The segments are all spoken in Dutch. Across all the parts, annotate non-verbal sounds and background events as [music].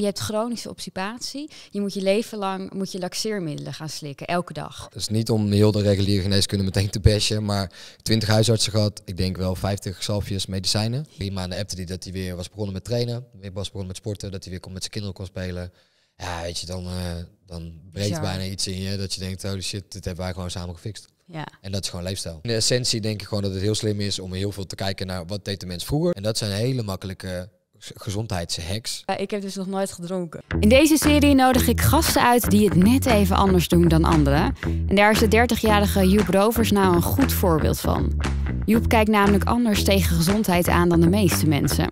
Je hebt chronische obstipatie. Je moet je leven lang moet je laxeermiddelen gaan slikken, elke dag. is niet om heel de reguliere geneeskunde meteen te bashen, maar 20 huisartsen gehad. Ik denk wel 50 zalfjes medicijnen. Drie maanden appte die dat hij weer was begonnen met trainen, weer was begonnen met sporten, dat hij weer kon met zijn kinderen kon spelen. Ja, weet je, dan, eh, dan breekt bijna iets in je dat je denkt, oh shit, dit hebben wij gewoon samen gefixt. Ja. En dat is gewoon leefstijl. In de essentie denk ik gewoon dat het heel slim is om heel veel te kijken naar wat deed de mens vroeger. En dat zijn hele makkelijke gezondheidsheks. ik heb dus nog nooit gedronken. In deze serie nodig ik gasten uit die het net even anders doen dan anderen. En daar is de 30-jarige Joep Rovers nou een goed voorbeeld van. Joep kijkt namelijk anders tegen gezondheid aan dan de meeste mensen.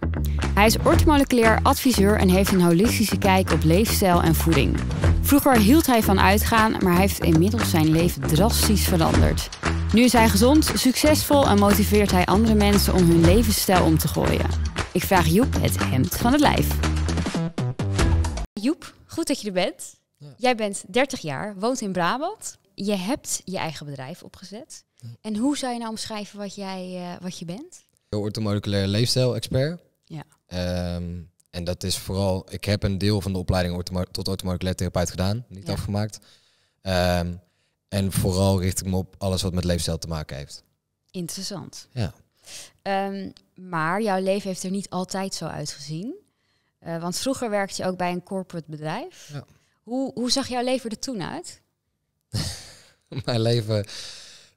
Hij is ortomoleculair adviseur en heeft een holistische kijk op leefstijl en voeding. Vroeger hield hij van uitgaan, maar hij heeft inmiddels zijn leven drastisch veranderd. Nu is hij gezond, succesvol en motiveert hij andere mensen om hun levensstijl om te gooien. Ik vraag Joep het hemd van het lijf. Joep, goed dat je er bent. Jij bent 30 jaar, woont in Brabant. Je hebt je eigen bedrijf opgezet. En hoe zou je nou omschrijven wat, jij, uh, wat je bent? Orthomoleculaire leefstijl-expert. Ja. Ehm, en dat is vooral, ik heb een deel van de opleiding tot orthomoleculaire therapeut gedaan, niet afgemaakt. Um, en vooral richt ik me op alles wat met leefstijl te maken heeft. Interessant. Ja. Ehm, maar jouw leven heeft er niet altijd zo uitgezien. Eh, want vroeger werkte je ook bij een corporate bedrijf. Ja. Hoe, hoe zag jouw leven er toen uit? [laughs] Mijn leven,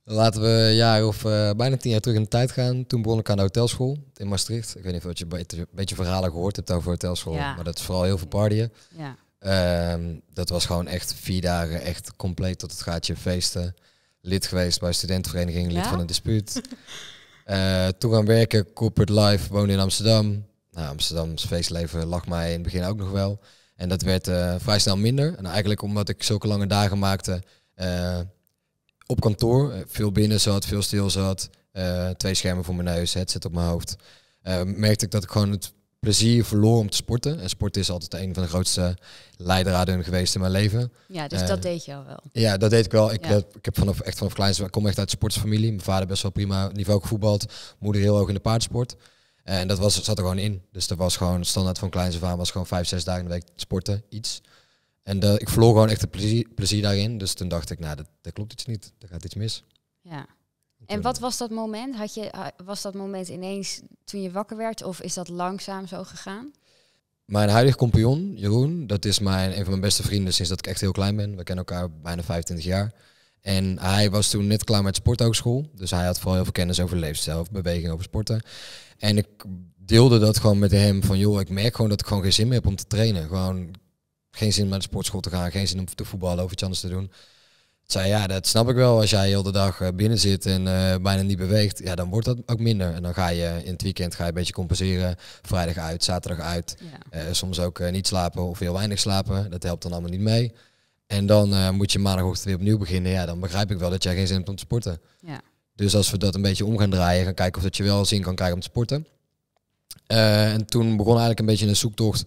laten we een jaar of eh, bijna tien jaar terug in de tijd gaan. Toen begon ik aan de hotelschool in Maastricht. Ik weet niet of je een beetje verhalen gehoord hebt over hotelschool. Ja. Maar dat is vooral heel veel partyen. Ja. Ehm, dat was gewoon echt vier dagen echt compleet tot het gaatje feesten. Lid geweest bij studentenvereniging, lid van een dispuut. uh, [laughs] toen gaan werken, corporate life, woonde in Amsterdam. Nou, Amsterdams feestleven lag mij in het begin ook nog wel. En dat werd eh, vrij snel minder. En eigenlijk omdat ik zulke lange dagen maakte eh, op kantoor, veel binnen zat, veel stil zat, twee schermen voor mijn neus, headset op mijn hoofd, merkte ik dat ik gewoon het plezier verloren om te sporten. En sport is altijd een van de grootste leidraden geweest in mijn leven. Ja, dus dat eh, deed je al wel. Ja, dat deed ik wel. Ik, heb, ik heb vanaf echt vanaf kleins, ik kom echt uit de sportsfamilie. Mijn vader best wel prima niveau gevoetbald, moeder heel hoog in de paardensport eh, en dat was, zat er gewoon in. Dus er was gewoon standaard van kleins af aan, was gewoon vijf, zes dagen de week sporten, iets. En dat, eh, ik verloor gewoon echt plezier, plezier daarin. Dus toen dacht ik, nou, dat, dat klopt iets niet. Er gaat iets mis. Ja. En wat was dat moment? Had je, was dat moment ineens toen je wakker werd of is dat langzaam zo gegaan? Mijn huidige compagnon, Jeroen, dat is mijn, een van mijn beste vrienden sinds dat ik echt heel klein ben. We kennen elkaar bijna 25 jaar. En hij was toen net klaar met sporthogeschool. Dus hij had vooral heel veel kennis over leefstijl, beweging, over sporten. En ik deelde dat gewoon met hem van, joh, ik merk gewoon dat ik gewoon geen zin meer heb om te trainen. Gewoon geen zin meer naar de sportschool te gaan, geen zin om te voetballen of iets anders te doen zei, ja, dat snap ik wel. Als jij heel de dag eh, binnen zit en eh, bijna niet beweegt, ja, dan wordt dat ook minder. En dan ga je in het weekend ga je een beetje compenseren. Vrijdag uit, zaterdag uit. Eh, soms ook niet slapen of heel weinig slapen. Dat helpt dan allemaal niet mee. En dan moet je maandagochtend weer opnieuw beginnen. Ja, dan begrijp ik wel dat jij geen zin hebt om te sporten. Ja. Dus als we dat een beetje om gaan draaien, gaan kijken of dat je wel zin kan krijgen om te sporten. en toen begon eigenlijk een beetje een zoektocht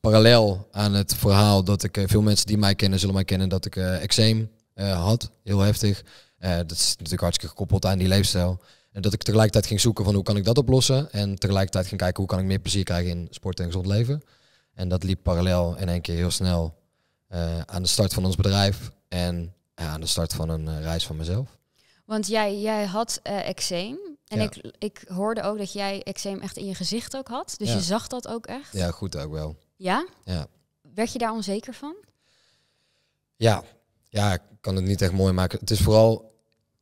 parallel aan het verhaal dat ik veel mensen die mij kennen zullen mij kennen dat ik uh, eczeem eh, had, heel heftig. Eh, dat is natuurlijk hartstikke gekoppeld aan die leefstijl. En dat ik tegelijkertijd ging zoeken van hoe kan ik dat oplossen. En tegelijkertijd ging kijken hoe kan ik meer plezier krijgen in sport en gezond leven. En dat liep parallel in één keer heel snel eh, aan de start van ons bedrijf en aan de start van een reis van mezelf. Want jij, jij had eczeem. En ik, ik hoorde ook dat jij eczeem echt in je gezicht ook had. Dus je zag dat ook echt. Ja, goed ook wel. Ja? Ja. Werd je daar onzeker van? Ja, ja, ik kan het niet echt mooi maken. Het is vooral,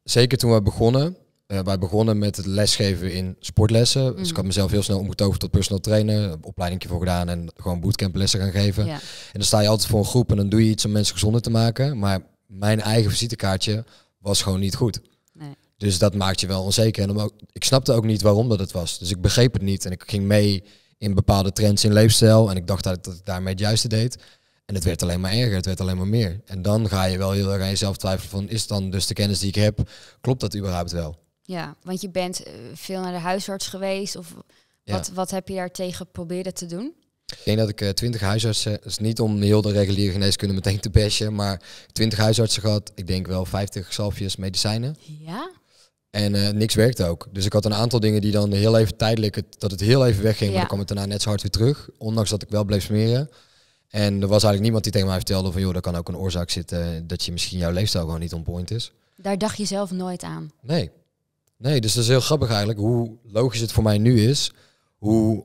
zeker toen we begonnen, eh, wij begonnen met het lesgeven in sportlessen. Dus ik had mhm. mezelf heel snel omgetoverd tot personal trainer. Opleiding voor gedaan en gewoon bootcamp lessen gaan geven. En dan sta je altijd voor een groep en dan doe je iets om mensen gezonder te maken. Maar mijn eigen visitekaartje was gewoon niet goed. Nee. Dus dat maakt je wel onzeker. En ook, ik snapte ook niet waarom dat het was. Dus ik begreep het niet. En ik ging mee in bepaalde trends in leefstijl. En ik dacht dat ik daarmee het juiste deed. En het werd alleen maar erger, het werd alleen maar meer. En dan ga je wel heel erg aan jezelf twijfelen van, is dan dus de kennis die ik heb, klopt dat überhaupt wel? Ja, want je bent eh, veel naar de huisarts geweest of wat, wat heb je daartegen proberen te doen? Ik denk dat ik eh, twintig uh, huisartsen, is niet om heel de reguliere geneeskunde meteen te bashen, maar twintig huisartsen gehad. Ik denk wel 50 zalfjes medicijnen. Ja? En eh, niks werkte ook. Dus ik had een aantal dingen die dan heel even tijdelijk, het, dat het heel even wegging, maar dan kwam het daarna net zo hard weer terug. Ondanks dat ik wel bleef smeren. En er was eigenlijk niemand die tegen mij vertelde van joh, daar kan ook een oorzaak zitten dat je misschien jouw leefstijl gewoon niet on point is. Daar dacht je zelf nooit aan. Nee. Nee, dus dat is heel grappig eigenlijk hoe logisch het voor mij nu is, hoe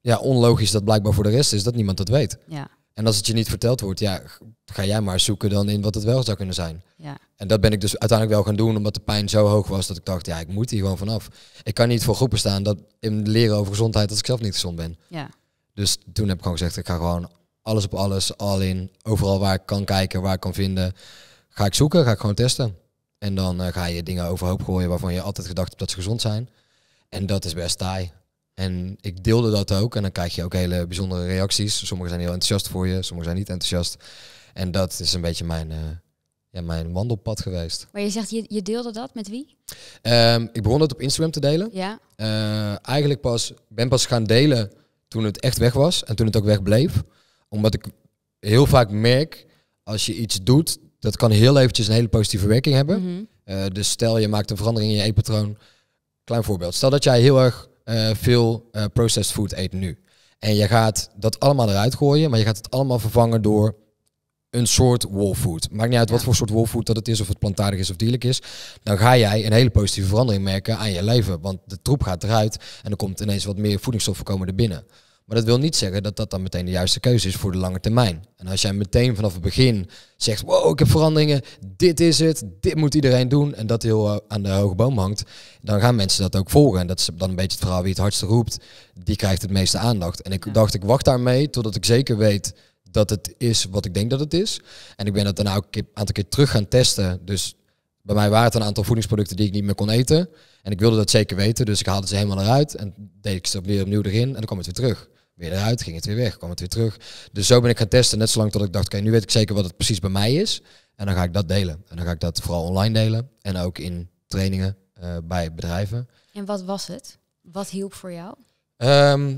ja, onlogisch dat blijkbaar voor de rest is dat niemand dat weet. Ja. En als het je niet verteld wordt, ja, ga jij maar zoeken dan in wat het wel zou kunnen zijn. Ja. En dat ben ik dus uiteindelijk wel gaan doen, omdat de pijn zo hoog was dat ik dacht, ja, ik moet hier gewoon vanaf. Ik kan niet voor groepen staan dat in leren over gezondheid dat ik zelf niet gezond ben. Ja. Dus toen heb ik gewoon gezegd, ik ga gewoon alles op alles, al in. Overal waar ik kan kijken, waar ik kan vinden. Ga ik zoeken, ga ik gewoon testen. En dan eh, ga je dingen overhoop gooien waarvan je altijd gedacht hebt dat ze gezond zijn. En dat is best taai. En ik deelde dat ook. En dan krijg je ook hele bijzondere reacties. Sommigen zijn heel enthousiast voor je, sommigen zijn niet enthousiast. En dat is een beetje mijn, eh, ja, mijn wandelpad geweest. Maar je zegt, je, je deelde dat met wie? Ehm, ik begon dat op Instagram te delen. Ja. Eh, eigenlijk pas, ben pas gaan delen toen het echt weg was en toen het ook wegbleef omdat ik heel vaak merk, als je iets doet, dat kan heel eventjes een hele positieve werking hebben. Mhm. Eh, dus stel je maakt een verandering in je eetpatroon. Klein voorbeeld. Stel dat jij heel erg eh, veel eh, processed food eet nu. En je gaat dat allemaal eruit gooien, maar je gaat het allemaal vervangen door een soort whole food. Maakt niet uit wat voor soort whole food dat het is, of het plantaardig is of dierlijk is. Dan ga jij een hele positieve verandering merken aan je leven. Want de troep gaat eruit en er komt ineens wat meer voedingsstoffen komen er binnen. Maar dat wil niet zeggen dat dat dan meteen de juiste keuze is voor de lange termijn. En als jij meteen vanaf het begin zegt, wow, ik heb veranderingen, dit is het, dit moet iedereen doen en dat heel eh, aan de hoge boom hangt, dan gaan mensen dat ook volgen. En dat is dan een beetje het verhaal wie het hardst roept, die krijgt het meeste aandacht. En ik dacht, ik wacht daarmee totdat ik zeker weet dat het is wat ik denk dat het is. En ik ben dat daarna ook een aantal keer terug gaan testen. Dus bij mij waren het een aantal voedingsproducten die ik niet meer kon eten. En ik wilde dat zeker weten, dus ik haalde ze helemaal eruit en deed ik ze weer opnieuw erin en dan kwam het weer terug. Weer eruit, ging het weer weg, kwam het weer terug. Dus zo ben ik gaan testen, net zolang tot ik dacht, oké, nu weet ik zeker wat het precies bij mij is. En dan ga ik dat delen. En dan ga ik dat vooral online delen en ook in trainingen eh, bij bedrijven. En wat was het? Wat hielp voor jou? Ehm,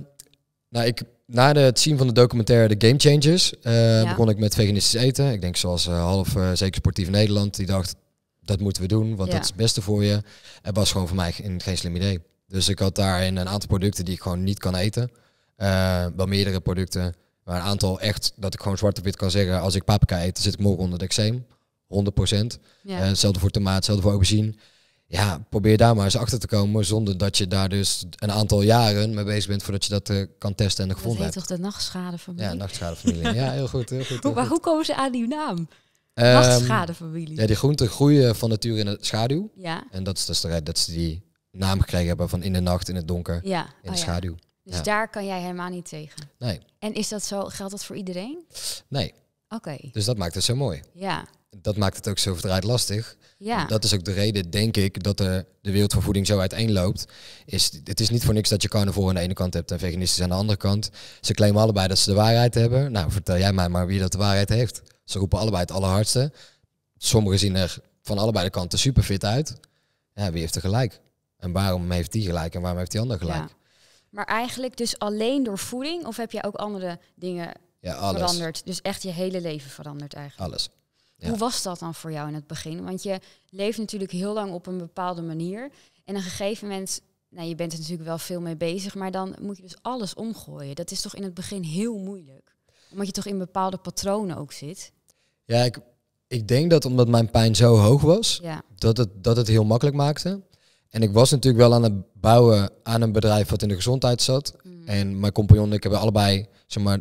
nou, ik, na de, het zien van de documentaire The Game Changers eh, begon ik met veganistisch eten. Ik denk zoals eh, half, zeker sportief Nederland, die dacht, dat moeten we doen, want dat is het beste voor je. Het was gewoon voor mij geen, geen slim idee. Dus ik had daarin een aantal producten die ik gewoon niet kan eten. Eh, wel meerdere producten. Maar een aantal echt dat ik gewoon zwart op wit kan zeggen. Als ik paprika eet, zit ik morgen onder de eczeem. 100 procent. Ja. Eh, hetzelfde voor tomaat, hetzelfde voor aubergine. Ja, probeer daar maar eens achter te komen. Zonder dat je daar dus een aantal jaren mee bezig bent voordat je dat eh, kan testen en de gevonden hebt. Dat heet toch de nachtschadefamilie? Ja, nachtschadefamilie. ja, heel goed. Heel goed, maar hoe komen ze aan die naam? Ehm, nachtschadefamilie. ja, die groenten groeien van nature in de schaduw. Ja. En dat is dus de reden dat ze die naam gekregen hebben van in de nacht, in het donker, in de oh schaduw. Dus daar kan jij helemaal niet tegen. Nee. En is dat zo, geldt dat voor iedereen? Nee. Oké. Dus dat maakt het zo mooi. Ja. Dat maakt het ook zo verdraaid lastig. Ja. Dat is ook de reden, denk ik, dat de, de wereld voeding zo uiteenloopt. Is, het is niet voor niks dat je carnivore aan de ene kant hebt en veganistisch aan de andere kant. Ze claimen allebei dat ze de waarheid hebben. Nou, vertel jij mij maar wie dat de waarheid heeft. Ze roepen allebei het allerhardste. Sommigen zien er van allebei de kanten super fit uit. wie heeft er gelijk? En waarom heeft die gelijk en waarom heeft die ander gelijk? Ja. Maar eigenlijk dus alleen door voeding? Of heb je ook andere dingen ja, alles. veranderd? Dus echt je hele leven veranderd eigenlijk? Alles. Ja. Hoe was dat dan voor jou in het begin? Want je leeft natuurlijk heel lang op een bepaalde manier. En op een gegeven moment, nou, je bent er natuurlijk wel veel mee bezig, maar dan moet je dus alles omgooien. Dat is toch in het begin heel moeilijk? Omdat je toch in bepaalde patronen ook zit? Ja, ik, ik denk dat omdat mijn pijn zo hoog was, ja. dat, het, dat het heel makkelijk maakte. En ik was natuurlijk wel aan het bouwen aan een bedrijf wat in de gezondheid zat. Mm. En mijn compagnon en ik hebben allebei, zeg maar,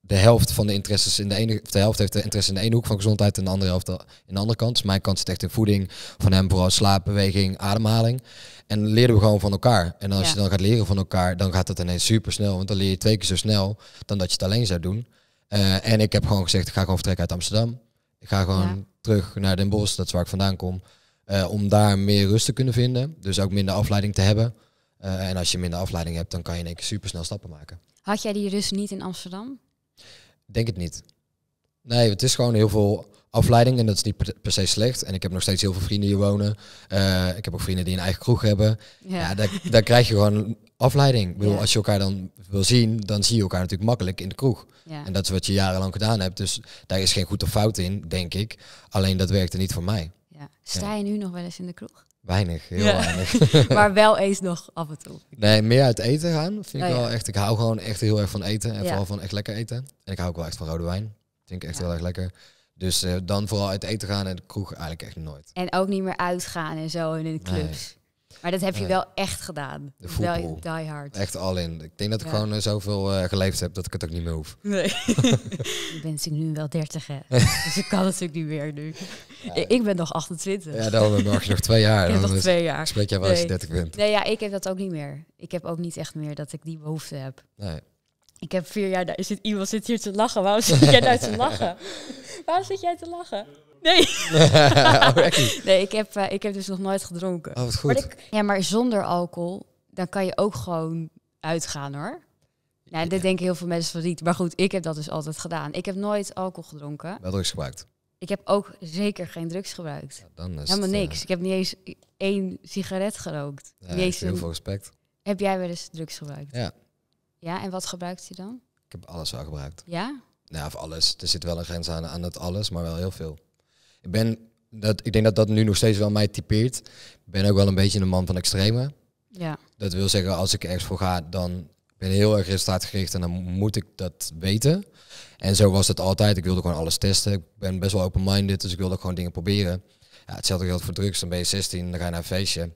de helft van de interesses in de ene, de helft heeft de interesse in de ene hoek van gezondheid en de andere helft in de andere kant. Dus mijn kant zit echt in voeding, van hem vooral slaap, beweging, ademhaling. En leren we gewoon van elkaar. En als je dan gaat leren van elkaar, dan gaat dat ineens super snel. Want dan leer je twee keer zo snel dan dat je het alleen zou doen. Eh, en ik heb gewoon gezegd, ik ga gewoon vertrekken uit Amsterdam. Ik ga gewoon terug naar Den Bosch, dat is waar ik vandaan kom. Eh, om daar meer rust te kunnen vinden. Dus ook minder afleiding te hebben. Eh, en als je minder afleiding hebt, dan kan je in één keer supersnel stappen maken. Had jij die rust niet in Amsterdam? Denk het niet. Nee, het is gewoon heel veel afleiding en dat is niet per, se slecht. En ik heb nog steeds heel veel vrienden hier wonen. Eh, ik heb ook vrienden die een eigen kroeg hebben. Ja, daar, krijg je gewoon afleiding. Ik bedoel, als je elkaar dan wil zien, dan zie je elkaar natuurlijk makkelijk in de kroeg. Ja. En dat is wat je jarenlang gedaan hebt. Dus daar is geen goed of fout in, denk ik. Alleen dat werkte niet voor mij. Ja. Sta je nu nog wel eens in de kroeg? Weinig, heel weinig. [laughs] maar wel eens nog af en toe. Nee, meer uit eten gaan vind ik oh, wel echt. Ik hou gewoon echt heel erg van eten. En vooral van echt lekker eten. En ik hou ook wel echt van rode wijn. Vind ik echt heel erg lekker. Dus eh, dan vooral uit eten gaan en de kroeg eigenlijk echt nooit. En ook niet meer uitgaan en zo in de clubs. Maar dat heb je wel echt gedaan. De Die, die hard. Echt al in. Ik denk dat ik gewoon eh, zoveel uh, geleefd heb dat ik het ook niet meer hoef. Nee. je [laughs] bent natuurlijk nu wel 30 hè. [laughs] dus ik kan natuurlijk niet meer nu. Ik ben nog 28. Ja, dan mag je nog twee jaar. [laughs] dan twee jaar. Spreek jij wel als je 30 bent. Nee, ja, ik heb dat ook niet meer. Ik heb ook niet echt meer dat ik die behoefte heb. Nee. Ik heb vier jaar... Daar zit, iemand zit hier te lachen. Waarom zit jij daar te lachen? Waarom zit jij te lachen? Nee. [laughs] Oh, nee, ik heb, uh, ik heb dus nog nooit gedronken. Oh, wat goed. Maar ik, ja, maar zonder alcohol, dan kan je ook gewoon uitgaan hoor. Nou, ja. dit denken heel veel mensen van niet. Maar goed, ik heb dat dus altijd gedaan. Ik heb nooit alcohol gedronken. Wel drugs gebruikt? Ik heb ook zeker geen drugs gebruikt. Ja, Helemaal eh, niks. Ik heb niet eens één sigaret gerookt. Ja, heel veel respect. Heb jij wel eens drugs gebruikt? Ja. Ja, en wat gebruikt je dan? Ik heb alles wel gebruikt. Ja? Nou, of alles. Er zit wel een grens aan, aan het alles, maar wel heel veel. Ik ben, dat, ik denk dat dat nu nog steeds wel mij typeert. Ik ben ook wel een beetje een man van extreme. Ja. Dat wil zeggen, als ik ergens voor ga, dan ben ik heel erg resultaatgericht en dan moet ik dat weten. En zo was het altijd. Ik wilde gewoon alles testen. Ik ben best wel open-minded, dus ik wilde gewoon dingen proberen. Ja, hetzelfde geldt voor drugs. Dan ben je 16, dan ga je naar een feestje.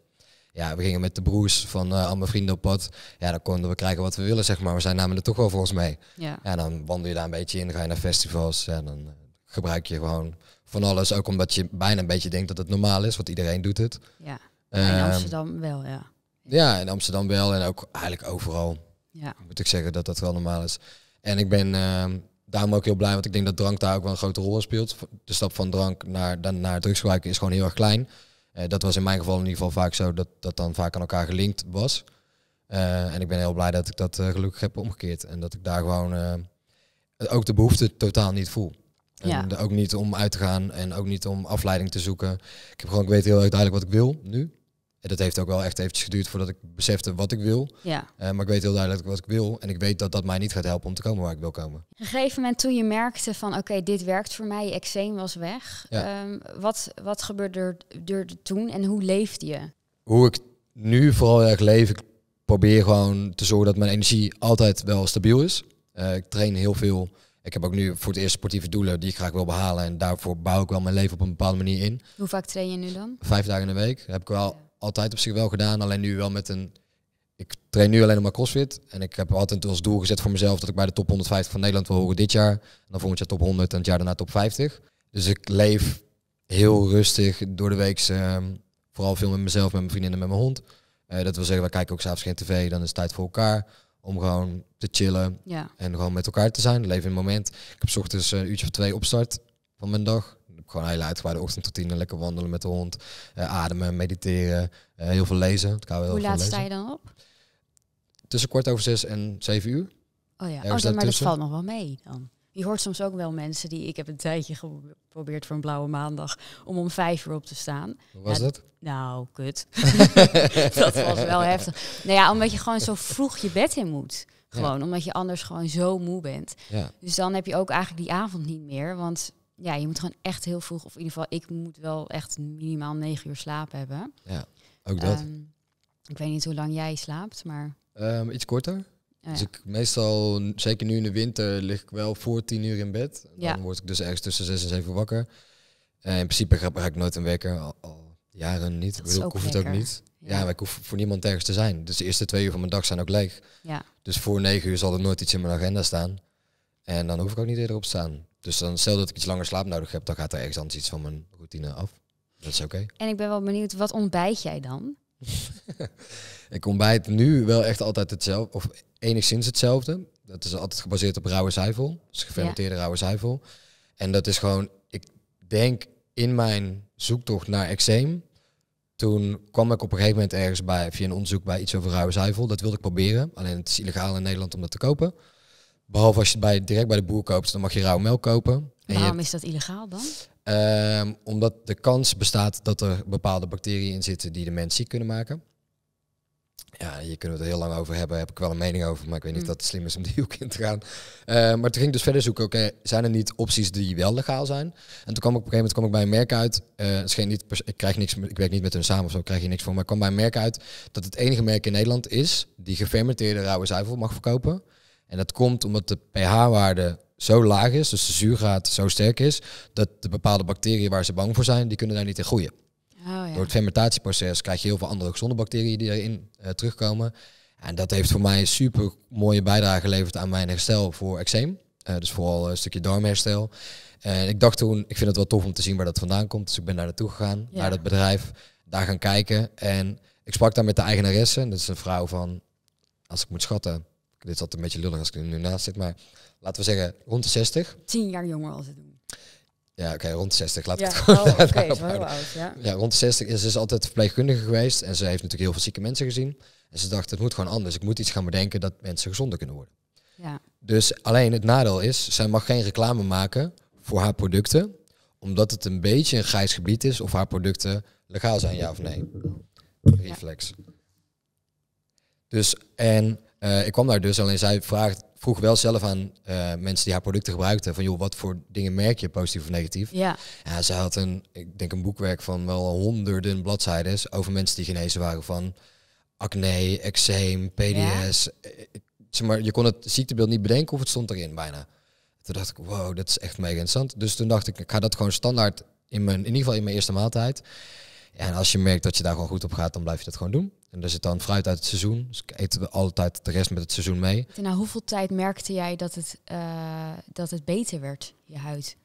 Ja, we gingen met de broers van uh, al mijn vrienden op pad. Ja, dan konden we krijgen wat we willen, zeg maar. We zijn namelijk er toch wel volgens mij. Ja. ja, dan wandel je daar een beetje in, dan ga je naar festivals. en dan eh, gebruik je gewoon van alles. Ook omdat je bijna een beetje denkt dat het normaal is, want iedereen doet het. Ja, in ehm, Amsterdam wel, ja. Ja, in Amsterdam wel en ook eigenlijk overal. Ja. Moet ik zeggen dat dat wel normaal is. En ik ben ehm, daarom ook heel blij, want ik denk dat drank daar ook wel een grote rol in speelt. De stap van drank naar, dan naar drugsgebruik is gewoon heel erg klein. Eh, dat was in mijn geval in ieder geval vaak zo dat dat dan vaak aan elkaar gelinkt was. Eh, en ik ben heel blij dat ik dat eh, gelukkig heb omgekeerd. En dat ik daar gewoon ook de behoefte totaal niet voel. En ook niet om uit te gaan en ook niet om afleiding te zoeken. Ik heb gewoon, ik weet heel erg duidelijk wat ik wil nu. En dat heeft ook wel echt eventjes geduurd voordat ik besefte wat ik wil. Ja. Eh, maar ik weet heel duidelijk wat ik wil. En ik weet dat dat mij niet gaat helpen om te komen waar ik wil komen. Op een gegeven moment toen je merkte van oké, dit werkt voor mij, je was weg. Ehm, wat, wat gebeurde er, toen en hoe leefde je? Hoe ik nu vooral erg leef, ik probeer gewoon te zorgen dat mijn energie altijd wel stabiel is. Eh, ik train heel veel ik heb ook nu voor het eerst sportieve doelen die ik graag wil behalen. En daarvoor bouw ik wel mijn leven op een bepaalde manier in. Hoe vaak train je nu dan? Vijf dagen in de week. heb ik wel altijd op zich wel gedaan. Alleen nu wel met een... Ik train nu alleen op mijn crossfit. En ik heb altijd als doel gezet voor mezelf dat ik bij de top 150 van Nederland wil horen dit jaar. En dan volgend jaar top 100 en het jaar daarna top 50. Dus ik leef heel rustig door de week. Ehm, vooral veel met mezelf, met mijn vriendinnen, met mijn hond. Eh, dat wil zeggen, we kijken ook s'avonds geen tv. Dan is het tijd voor elkaar om gewoon te chillen ja. en gewoon met elkaar te zijn, leven in het moment. Ik heb s ochtends een uurtje of twee opstart van mijn dag. heb gewoon een hele uitgebreide ochtend tot tien en lekker wandelen met de hond, eh, ademen, mediteren, eh, heel veel lezen. Ik hou heel Hoe veel laat lezen. sta je dan op? Tussen kwart over zes en zeven uur. Oh ja, oh, maar dat valt nog wel mee dan. Je hoort soms ook wel mensen die, ik heb een tijdje geprobeerd voor een blauwe maandag, om om vijf uur op te staan. Hoe was ja, dat? Nou, kut. [laughs] dat was wel heftig. Nou ja, omdat je gewoon zo vroeg je bed in moet. Gewoon, omdat je anders gewoon zo moe bent. Ja. Dus dan heb je ook eigenlijk die avond niet meer. Want ja, je moet gewoon echt heel vroeg, of in ieder geval, ik moet wel echt minimaal negen uur slaap hebben. Ja, ook dat. Ehm, ik weet niet hoe lang jij slaapt, maar... Um, iets korter? Dus ik meestal, zeker nu in de winter, lig ik wel voor tien uur in bed. Dan word ik dus ergens tussen zes en zeven wakker. En eh, in principe ga, ik nooit een wekker, al, jaren niet. ik, hoef het ook niet. Ja, maar ik hoef voor niemand ergens te zijn. Dus de eerste twee uur van mijn dag zijn ook leeg. Ja. Dus voor negen uur zal er nooit iets in mijn agenda staan. En dan hoef ik ook niet eerder op te staan. Dus dan stel dat ik iets langer slaap nodig heb, dan gaat er ergens anders iets van mijn routine af. Dat is oké. En ik ben wel benieuwd, wat ontbijt jij dan? [laughs] Ik ontbijt nu wel echt altijd hetzelfde, of enigszins hetzelfde. Dat is altijd gebaseerd op rauwe zuivel, dus gefermenteerde rauwe zuivel. En dat is gewoon, ik denk in mijn zoektocht naar eczeem, toen kwam ik op een gegeven moment ergens bij, via een onderzoek bij iets over rauwe zuivel. Dat wilde ik proberen, alleen het is illegaal in Nederland om dat te kopen. Behalve als je het bij, direct bij de boer koopt, dan mag je rauwe melk kopen. Waarom is dat illegaal dan? Ehm, omdat de kans bestaat dat er bepaalde bacteriën in zitten die de mens ziek kunnen maken. Ja, hier kunnen we het heel lang over hebben. Daar heb ik wel een mening over, maar ik weet niet of mm. dat het slim is om die [laughs] hoek in te gaan. Eh, maar toen ging ik dus verder zoeken, oké, zijn er niet opties die wel legaal zijn? En toen kwam ik op een gegeven moment kwam ik bij een merk uit. Eh, het scheen niet ik, krijg niks, ik werk niet met hun samen of zo, krijg je niks voor. Maar ik kwam bij een merk uit dat het enige merk in Nederland is die gefermenteerde rauwe zuivel mag verkopen. En dat komt omdat de pH-waarde zo laag is, dus de zuurgraad zo sterk is, dat de bepaalde bacteriën waar ze bang voor zijn, die kunnen daar niet in groeien. Oh, ja. Door het fermentatieproces krijg je heel veel andere gezonde bacteriën die erin eh, terugkomen. En dat heeft voor mij een super mooie bijdrage geleverd aan mijn herstel voor eczeem. Eh, dus vooral een stukje darmherstel. En ik dacht toen, ik vind het wel tof om te zien waar dat vandaan komt. Dus ik ben daar naartoe gegaan, naar dat bedrijf, daar gaan kijken. En ik sprak daar met de eigenaresse. Dat is een vrouw van, als ik moet schatten, dit zat een beetje lullig als ik er nu naast zit, maar laten we zeggen rond de 60. Tien jaar jonger als het doen. Ja, oké, rond 60. Laat ik het gewoon oh, okay, [laughs] ja. ja. rond 60 is altijd verpleegkundige geweest. En ze heeft natuurlijk heel veel zieke mensen gezien. En ze dacht, het moet gewoon anders. Ik moet iets gaan bedenken dat mensen gezonder kunnen worden. Ja. Dus alleen het nadeel is, zij mag geen reclame maken voor haar producten. Omdat het een beetje een grijs gebied is of haar producten legaal zijn, ja of nee. Reflex. Dus, en eh, ik kwam daar dus, alleen zij vraagt, vroeg wel zelf aan eh, mensen die haar producten gebruikten, van joh, wat voor dingen merk je, positief of negatief? Ja. ja zij had een, ik denk een boekwerk van wel honderden bladzijden over mensen die genezen waren van acne, eczeem, PDS. Ja. Eh, zeg maar, je kon het ziektebeeld niet bedenken of het stond erin bijna. Toen dacht ik, wow, dat is echt mega interessant. Dus toen dacht ik, ik ga dat gewoon standaard in mijn, in ieder geval in mijn eerste maaltijd en als je merkt dat je daar gewoon goed op gaat, dan blijf je dat gewoon doen. En er zit dan fruit uit het seizoen. Dus ik eet altijd de rest met het seizoen mee. En na hoeveel tijd merkte jij dat het, eh, dat het beter werd, je huid?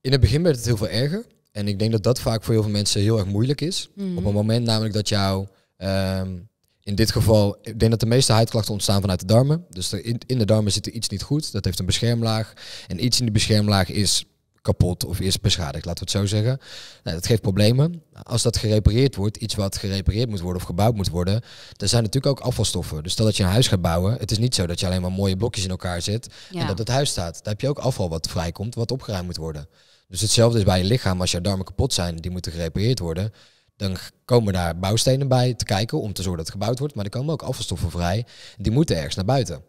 In het begin werd het heel veel erger. En ik denk dat dat vaak voor heel veel mensen heel erg moeilijk is. Mm. Op het moment namelijk dat jou... Ehm, in dit geval, ik denk dat de meeste huidklachten ontstaan vanuit de darmen. Dus in, in de darmen zit er iets niet goed. Dat heeft een beschermlaag. En iets in die beschermlaag is kapot of is beschadigd, laten we het zo zeggen. dat geeft problemen. Als dat gerepareerd wordt, iets wat gerepareerd moet worden of gebouwd moet worden, dan zijn natuurlijk ook afvalstoffen. Dus stel dat je een huis gaat bouwen, het is niet zo dat je alleen maar mooie blokjes in elkaar zit en dat het huis staat. Daar heb je ook afval wat vrijkomt, wat opgeruimd moet worden. Dus hetzelfde is bij je lichaam. Als je darmen kapot zijn, die moeten gerepareerd worden. Dan komen daar bouwstenen bij te kijken om te zorgen dat het gebouwd wordt. Maar er komen ook afvalstoffen vrij. Die moeten ergens naar buiten.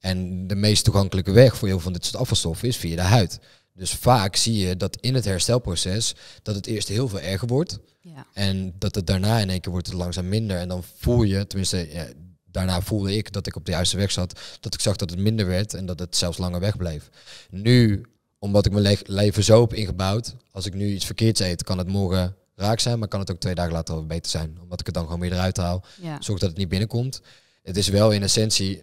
En de meest toegankelijke weg voor heel veel van dit soort afvalstoffen is via de huid. Dus vaak zie je dat in het herstelproces dat het eerst heel veel erger wordt. Ja. En dat het daarna in één keer wordt het langzaam minder. En dan voel je, tenminste, daarna voelde ik dat ik op de juiste weg zat. Dat ik zag dat het minder werd en dat het zelfs langer wegbleef. Nu, omdat ik mijn leven zo op ingebouwd, als ik nu iets verkeerds eet, kan het morgen raak zijn, maar kan het ook twee dagen later al beter zijn. Omdat ik het dan gewoon weer eruit haal. Zorg dat het niet binnenkomt. Het is wel in essentie,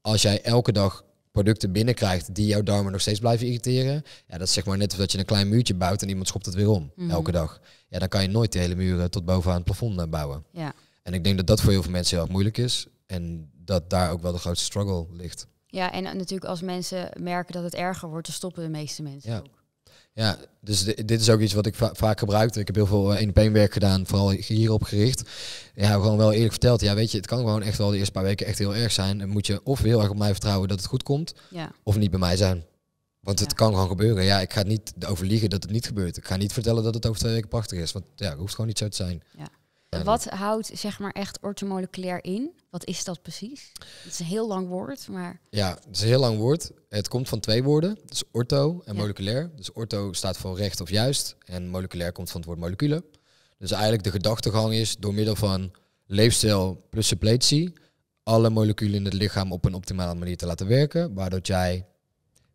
als jij elke dag producten binnenkrijgt die jouw darmen nog steeds blijven irriteren. Ja, dat is zeg maar net of dat je een klein muurtje bouwt en iemand schopt het weer om mhm. elke dag. Ja, dan kan je nooit de hele muren tot bovenaan het plafond eh, bouwen. Ja. En ik denk dat dat voor heel veel mensen heel erg moeilijk is. En dat daar ook wel de grootste struggle ligt. Ja, en natuurlijk als mensen merken dat het erger wordt, dan stoppen de meeste mensen ja. Ja, dus dit is ook iets wat ik vaak gebruikte. Ik heb heel veel een eh, op werk gedaan, vooral hierop gericht. Ja, gewoon wel eerlijk verteld. Ja, weet je, het kan gewoon echt wel de eerste paar weken echt heel erg zijn. Dan moet je of heel erg op mij vertrouwen dat het goed komt, of niet bij mij zijn. Want het kan gewoon gebeuren. Ja, ik ga niet overliegen dat het niet gebeurt. Ik ga niet vertellen dat het over twee weken prachtig is. Want ja, het hoeft gewoon niet zo te zijn. Ja wat houdt zeg maar echt ortomoleculair in? Wat is dat precies? Het is een heel lang woord, maar... Ja, het is een heel lang woord. Het komt van twee woorden, dus ortho en moleculair. Dus ortho staat voor recht of juist en moleculair komt van het woord moleculen. Dus eigenlijk de gedachtegang is door middel van leefstijl plus suppletie... alle moleculen in het lichaam op een optimale manier te laten werken... waardoor jij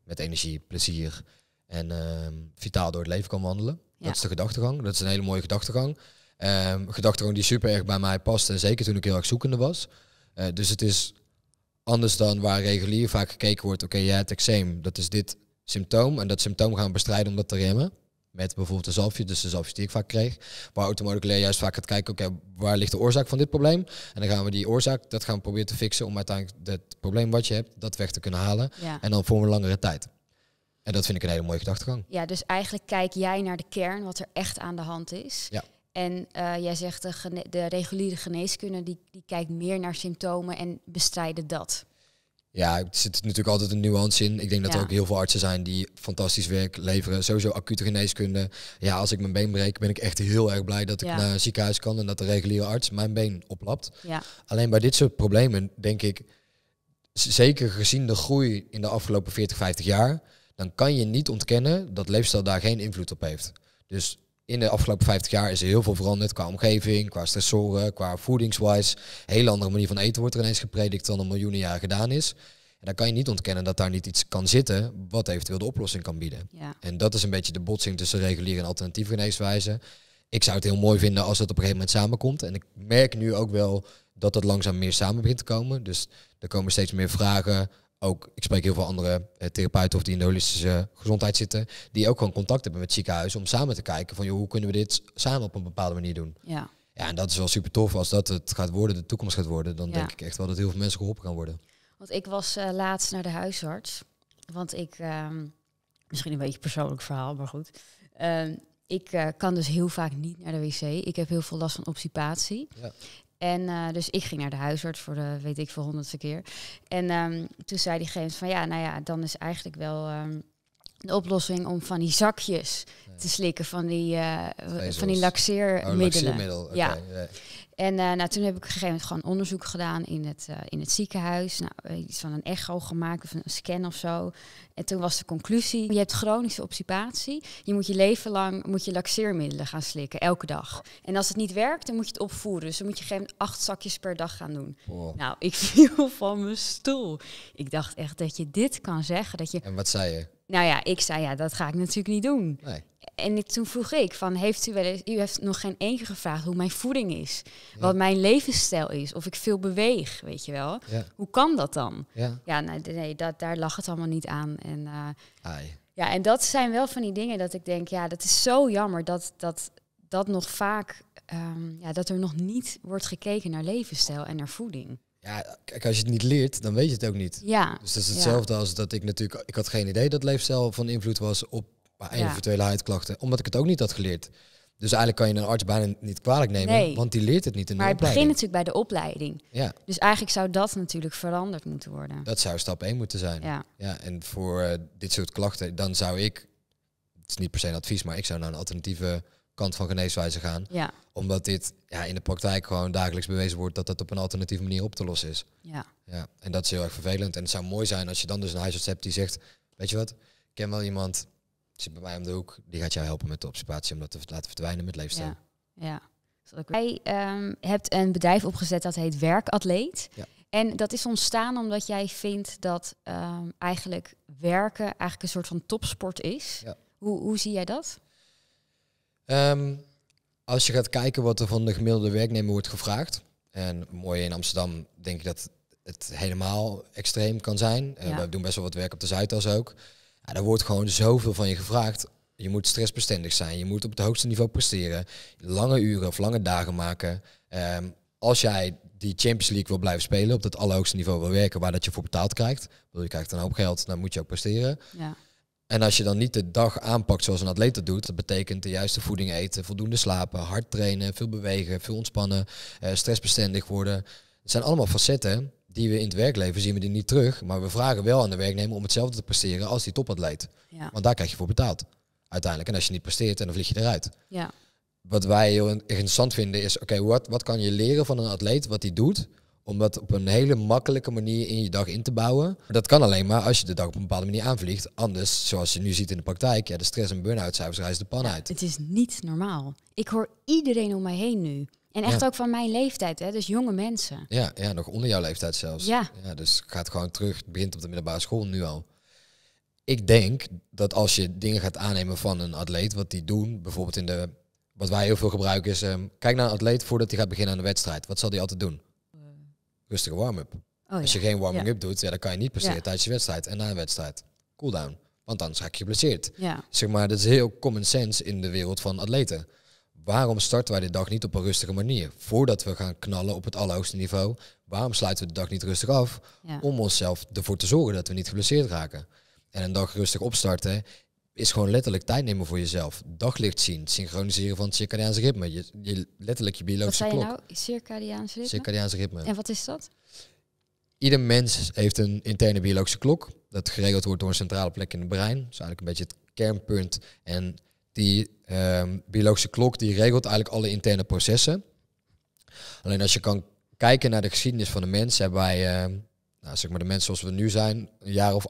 met energie, plezier en ehm, vitaal door het leven kan wandelen. Dat is de gedachtegang. Dat is een hele mooie gedachtegang. Um, ehm, gedachtegang die super erg bij mij past. En zeker toen ik heel erg zoekende was. Eh, dus het is anders dan waar regulier vaak gekeken wordt. Oké, okay, jij hebt eczeem. Dat is dit symptoom. En dat symptoom gaan we bestrijden om dat te remmen. Met bijvoorbeeld een zalfje, dus de zalfjes die ik vaak kreeg. Waar automoleculair juist vaak gaat kijken, oké, waar ligt de oorzaak van dit probleem? En dan gaan we die oorzaak, dat gaan we proberen te fixen om uiteindelijk het probleem wat je hebt, dat weg te kunnen halen. En dan voor een langere tijd. En dat vind ik een hele mooie gedachtegang. Ja, dus eigenlijk kijk jij naar de kern, wat er echt aan de hand is. Ja. En eh, jij zegt de, de, reguliere geneeskunde die, die kijkt meer naar symptomen en bestrijden dat. Ja, het zit natuurlijk altijd een nuance in. Ik denk dat er ook heel veel artsen zijn die fantastisch werk leveren. Sowieso acute geneeskunde. Ja, als ik mijn been breek, ben ik echt heel erg blij dat ik naar een ziekenhuis kan en dat de reguliere arts mijn been oplapt. Ja. Alleen bij dit soort problemen denk ik, zeker gezien de groei in de afgelopen 40, 50 jaar, dan kan je niet ontkennen dat leefstijl daar geen invloed op heeft. Dus in de afgelopen 50 jaar is er heel veel veranderd qua omgeving, qua stressoren, qua voedingswijze. Een hele andere manier van eten wordt er ineens gepredikt dan een miljoenen jaar gedaan is. En dan kan je niet ontkennen dat daar niet iets kan zitten wat eventueel de oplossing kan bieden. En dat is een beetje de botsing tussen reguliere en alternatieve geneeswijzen. Ik zou het heel mooi vinden als dat op een gegeven moment samenkomt. En ik merk nu ook wel dat dat langzaam meer samen begint te komen. Dus er komen steeds meer vragen ook, ik spreek heel veel andere eh, therapeuten of die in de holistische gezondheid zitten, die ook gewoon contact hebben met ziekenhuizen om samen te kijken van joh, hoe kunnen we dit samen op een bepaalde manier doen. Ja. Ja, en dat is wel super tof. Als dat het gaat worden, de toekomst gaat worden, dan denk ik echt wel dat heel veel mensen geholpen gaan worden. Want ik was eh, laatst naar de huisarts. Want ik, ehm, misschien een beetje persoonlijk verhaal, maar goed. Ehm, ik eh, kan dus heel vaak niet naar de wc. Ik heb heel veel last van obstipatie. Ja. En eh, dus ik ging naar de huisarts voor de weet ik veel honderdste keer. En ehm, toen zei die diegene van ja, nou ja, dan is eigenlijk wel um, de oplossing om van die zakjes te slikken van die, uh, van die laxeermiddelen. Oh, laxeermiddel. ja. En eh, nou, toen heb ik op een gegeven moment gewoon onderzoek gedaan in het, eh, in het ziekenhuis. Nou, eh, iets van een echo gemaakt of een scan of zo. En toen was de conclusie, je hebt chronische obstipatie. Je moet je leven lang moet je laxeermiddelen gaan slikken, elke dag. En als het niet werkt, dan moet je het opvoeren. Dus dan moet je gegeven acht zakjes per dag gaan doen. Nou, ik [laughs] viel van mijn stoel. Ik dacht echt dat je dit kan zeggen. Dat je... En wat zei je? Nou ja, ik zei ja, dat ga ik natuurlijk niet doen. Nee. En ik, toen vroeg ik van, heeft u wel eens, u heeft nog geen enkele gevraagd hoe mijn voeding is, wat mijn levensstijl is, of ik veel beweeg, weet je wel. Hoe kan dat dan? Ja, ja nou, nee, dat, daar lag het allemaal niet aan. En, eh, ja, en dat zijn wel van die dingen dat ik denk, ja, dat is zo jammer dat dat, dat nog vaak, ehm, ja, dat er nog niet wordt gekeken naar levensstijl en naar voeding. Ja, kijk, als je het niet leert, dan weet je het ook niet. Ja. Dus dat is hetzelfde als dat ik natuurlijk... Ik had geen idee dat leefstijl van invloed was op een ja. eventuele huidklachten. Omdat ik het ook niet had geleerd. Dus eigenlijk kan je een arts bijna niet kwalijk nemen, want die leert het niet in de maar opleiding. Maar het begint natuurlijk bij de opleiding. Ja. Dus eigenlijk zou dat natuurlijk veranderd moeten worden. Dat zou stap 1 moeten zijn. Ja. ja en voor eh, dit soort klachten, dan zou ik... Het is niet per se een advies, maar ik zou naar een alternatieve kant van geneeswijze gaan. Ja. Omdat dit ja, in de praktijk gewoon dagelijks bewezen wordt dat dat op een alternatieve manier op te lossen is. Ja. Ja, en dat is heel erg vervelend. En het zou mooi zijn als je dan dus een huisarts hebt die zegt, weet je wat, ik ken wel iemand, zit bij mij om de hoek, die gaat jou helpen met de observatie om dat te laten verdwijnen met leefstijl. Ja. ja. Jij ehm, hebt een bedrijf opgezet dat heet Werkatleet. Ja. En dat is ontstaan omdat jij vindt dat ehm, eigenlijk werken eigenlijk een soort van topsport is. Ja. Hoe, hoe zie jij dat? Ehm, als je gaat kijken wat er van de gemiddelde werknemer wordt gevraagd. En mooi in Amsterdam denk ik dat het helemaal extreem kan zijn. Eh, we doen best wel wat werk op de Zuidas ook. Ja, daar wordt gewoon zoveel van je gevraagd. Je moet stressbestendig zijn. Je moet op het hoogste niveau presteren. Lange uren of lange dagen maken. Ehm, als jij die Champions League wil blijven spelen, op dat allerhoogste niveau wil werken, waar dat je voor betaald krijgt. Wil je krijgt een hoop geld, dan moet je ook presteren. Ja. En als je dan niet de dag aanpakt zoals een atleet dat doet, dat betekent de juiste voeding eten, voldoende slapen, hard trainen, veel bewegen, veel ontspannen, eh, stressbestendig worden. Het zijn allemaal facetten die we in het werkleven zien we die niet terug, maar we vragen wel aan de werknemer om hetzelfde te presteren als die topatleet. Want daar krijg je voor betaald uiteindelijk. En als je niet presteert, dan vlieg je eruit. Ja. Wat wij heel interessant vinden is, oké, wat, wat kan je leren van een atleet, wat hij doet, om dat op een hele makkelijke manier in je dag in te bouwen. Dat kan alleen maar als je de dag op een bepaalde manier aanvliegt. Anders, zoals je nu ziet in de praktijk, ja, de stress- en burn-out cijfers reizen de pan uit. Het is niet normaal. Ik hoor iedereen om mij heen nu. En echt ook van mijn leeftijd, hè? dus jonge mensen. Ja, ja, nog onder jouw leeftijd zelfs. Ja. dus gaat gewoon terug, het begint op de middelbare school nu al. Ik denk dat als je dingen gaat aannemen van een atleet, wat die doen, bijvoorbeeld in de, wat wij heel veel gebruiken is, ehm, kijk naar een atleet voordat hij gaat beginnen aan de wedstrijd. Wat zal hij altijd doen? rustige warm-up. Oh, Als je geen warming-up doet, ja, dan kan je niet presteren tijdens je wedstrijd en na een wedstrijd. Cooldown. Want dan raak je geblesseerd. Ja. Zeg maar, dat is heel common sense in de wereld van atleten. Waarom starten wij de dag niet op een rustige manier? Voordat we gaan knallen op het allerhoogste niveau, waarom sluiten we de dag niet rustig af? Om onszelf ervoor te zorgen dat we niet geblesseerd raken. En een dag rustig opstarten is gewoon letterlijk tijd nemen voor jezelf. Daglicht zien, synchroniseren van het circadiaanse ritme. Je, letterlijk je biologische klok. Wat nou? Circadiaanse ritme? Circadiaanse ritme. En wat is dat? Ieder mens heeft een interne biologische klok. Dat geregeld wordt door een centrale plek in het brein. Dat is eigenlijk een beetje het kernpunt. En die ehm, biologische klok die regelt eigenlijk alle interne processen. Alleen als je kan kijken naar de geschiedenis van de mens, hebben wij... Ehm, nou, zeg maar de mensen zoals we nu zijn, een jaar of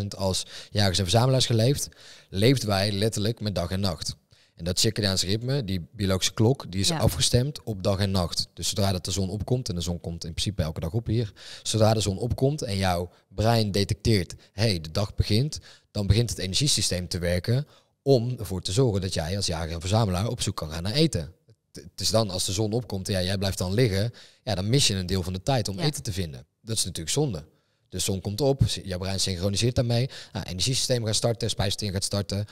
800.000 als jagers en verzamelaars geleefd, leeft wij letterlijk met dag en nacht. En dat circadiaans ritme, die biologische klok, die is afgestemd op dag en nacht. Dus zodra dat de zon opkomt, en de zon komt in principe elke dag op hier, zodra de zon opkomt en jouw brein detecteert, hey, de dag begint, dan begint het energiesysteem te werken om ervoor te zorgen dat jij als jager en verzamelaar op zoek kan gaan naar eten. Het is dan als de zon opkomt en ja, jij blijft dan liggen, ja, dan mis je een deel van de tijd om eten te vinden. Dat is natuurlijk zonde. De zon komt op, je brein synchroniseert daarmee. Nou, energiesysteem gaat starten, spijsvertering gaat starten.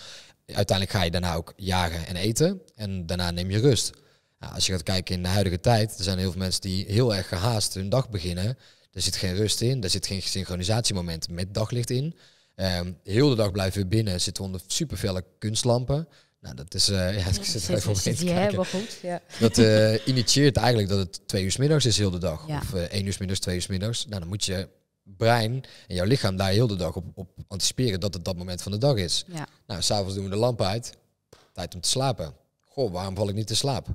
Uiteindelijk ga je daarna ook jagen en eten. En daarna neem je rust. Nou, als je gaat kijken in de huidige tijd, er zijn heel veel mensen die heel erg gehaast hun dag beginnen. Er zit geen rust in, er zit geen synchronisatiemoment met daglicht in. Ehm, heel de dag blijven we binnen, zitten onder supervelle kunstlampen. Nou, dat is, uh, ja, ik [laughs] zit even te kijken. goed, ja. Dat eh, initieert eigenlijk dat het twee uur s middags is heel de dag. Of eh, één uur middags, twee uur s middags. Nou, dan moet je brein en jouw lichaam daar heel de dag op, op anticiperen dat het dat moment van de dag is. Ja. Nou, s'avonds doen we de lamp uit. Tijd om te slapen. Goh, waarom val ik niet te slaap?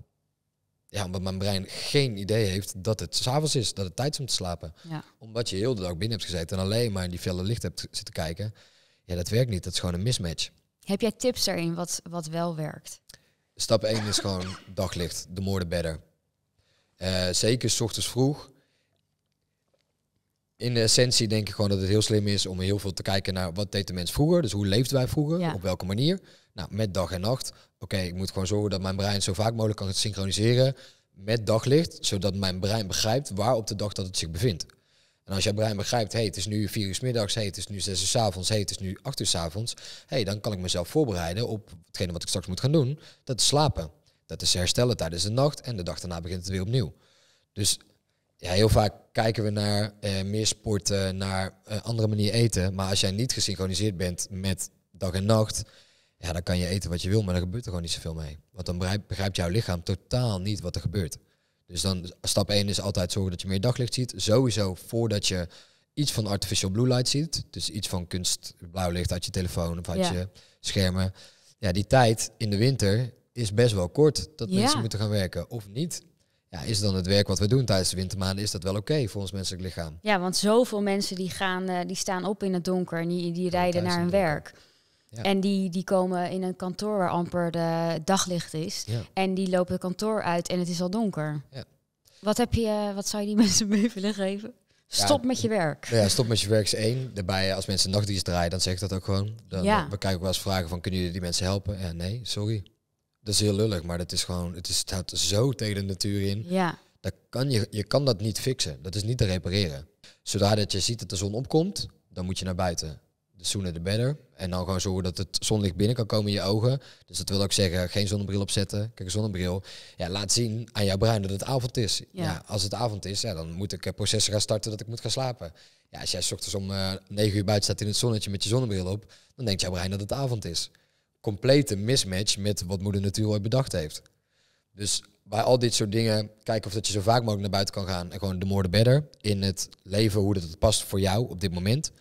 Ja, omdat mijn brein geen idee heeft dat het s'avonds is, dat het tijd is om te slapen. Ja. Omdat je heel de dag binnen hebt gezeten en alleen maar in die felle licht hebt zitten kijken. Ja, dat werkt niet. Dat is gewoon een mismatch. Heb jij tips daarin wat, wat wel werkt? Stap 1 is gewoon [laughs] daglicht, de moorden bedden. Eh, zeker s ochtends vroeg. In de essentie denk ik gewoon dat het heel slim is om heel veel te kijken naar wat deed de mens vroeger. Dus hoe leefden wij vroeger? Op welke manier? Nou, met dag en nacht. Oké, ik moet gewoon zorgen dat mijn brein zo vaak mogelijk kan synchroniseren met daglicht. Zodat mijn brein begrijpt waar op de dag dat het zich bevindt. En als jouw brein begrijpt, hey, het is nu vier uur middags, hey, het is nu zes uur s avonds, hey, het is nu acht uur s avonds, hey, dan kan ik mezelf voorbereiden op hetgene wat ik straks moet gaan doen. Dat is slapen. Dat is herstellen tijdens de nacht en de dag daarna begint het weer opnieuw. Dus ja, heel vaak kijken we naar eh, meer sporten, naar eh, andere manier eten. Maar als jij niet gesynchroniseerd bent met dag en nacht, ja, dan kan je eten wat je wil, maar er gebeurt er gewoon niet zoveel mee. Want dan begrijpt jouw lichaam totaal niet wat er gebeurt. Dus dan stap 1 is altijd zorgen dat je meer daglicht ziet. Sowieso voordat je iets van artificial blue light ziet. Dus iets van kunstblauw licht uit je telefoon of uit je schermen. Ja, die tijd in de winter is best wel kort dat mensen moeten gaan werken of niet. Ja, is dan het werk wat we doen tijdens de wintermaanden, is dat wel oké voor ons menselijk lichaam? Ja, want zoveel mensen die, gaan, eh, die staan op in het donker en die, die rijden naar hun werk. En die, die komen in een kantoor waar amper de daglicht is. En die lopen het kantoor uit en het is al donker. Ja. Wat, heb je, wat zou je die [laughs] mensen mee willen geven? Stop met je werk. Nou ja, stop met je werk is één. Daarbij, eh, als mensen nachtdienst draaien, dan zeg ik dat ook gewoon. Dan, ja. Eh, we kijken wel eens vragen van, kunnen jullie die mensen helpen? Ja, eh, nee, sorry. Dat is heel lullig, maar dat is gewoon, het staat zo tegen de natuur in. Ja. Dat kan je, je kan dat niet fixen. Dat is niet te repareren. Zodra dat je ziet dat de zon opkomt, dan moet je naar buiten the sooner the better. En dan gewoon zorgen dat het zonlicht binnen kan komen in je ogen. Dus dat wil ook zeggen, geen zonnebril opzetten. Kijk, een zonnebril. Ja, laat zien aan jouw brein dat het avond is. Ja. als het avond is, ja, dan moet ik eh, processen gaan starten dat ik moet gaan slapen. Ja, als jij s ochtends om eh, negen 9 uur buiten staat in het zonnetje met je zonnebril op, dan denkt jouw brein dat het avond is. Complete mismatch met wat moeder natuur ooit bedacht heeft. Dus bij al dit soort dingen, kijken of dat je zo vaak mogelijk naar buiten kan gaan. En gewoon de more the better in het leven, hoe dat het past voor jou op dit moment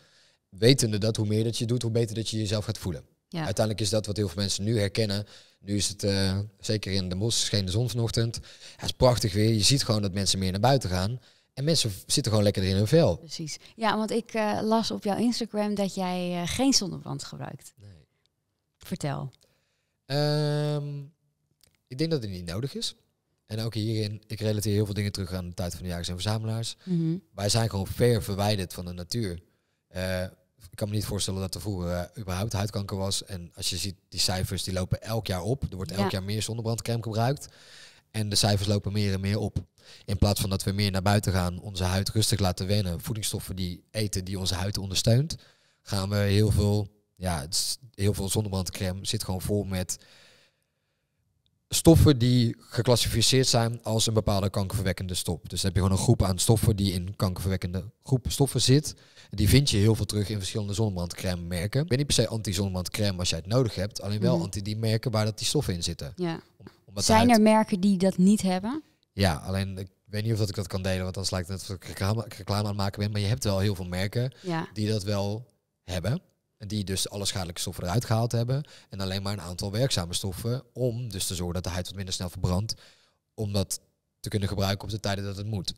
wetende dat hoe meer dat je doet, hoe beter dat je jezelf gaat voelen. Uiteindelijk is dat wat heel veel mensen nu herkennen. Nu is het, eh, zeker in de mos scheen de zon Het is prachtig weer. Je ziet gewoon dat mensen meer naar buiten gaan. En mensen zitten gewoon lekker in hun vel. Precies. Ja, want ik eh, las op jouw Instagram dat jij eh, geen zonnebrand gebruikt. Nee. Vertel. Ehm, ik denk dat het niet nodig is. En ook hierin, ik relateer heel veel dingen terug aan de tijd van de jagers en verzamelaars. Mhm. Wij zijn gewoon ver verwijderd van de natuur ik kan me niet voorstellen dat er vroeger eh, überhaupt huidkanker was. En als je ziet, die cijfers die lopen elk jaar op. Er wordt elk jaar meer zonnebrandcrème gebruikt. En de cijfers lopen meer en meer op. In plaats van dat we meer naar buiten gaan, onze huid rustig laten wennen, voedingsstoffen die eten die onze huid ondersteunt, gaan we heel veel, ja, heel veel zonnebrandcrème zit gewoon vol met stoffen die geclassificeerd zijn als een bepaalde kankerverwekkende stof. Dus dan heb je gewoon een groep aan stoffen die in kankerverwekkende groep stoffen zit. Die vind je heel veel terug in verschillende zonnebrandcrème merken. Ik ben niet per se anti-zonnebrandcrème als jij het nodig hebt, alleen wel mhm. anti die merken waar dat die stoffen in zitten. Ja. zijn er merken die dat niet hebben? Ja, alleen ik weet niet of dat ik dat kan delen, want dan lijkt het net of ik reclame, reclame aan het maken ben. Maar je hebt wel heel veel merken ja. die dat wel hebben. Die dus alle schadelijke stoffen eruit gehaald hebben. En alleen maar een aantal werkzame stoffen. Om dus te zorgen dat de huid wat minder snel verbrandt. Om dat te kunnen gebruiken op de tijden dat het moet.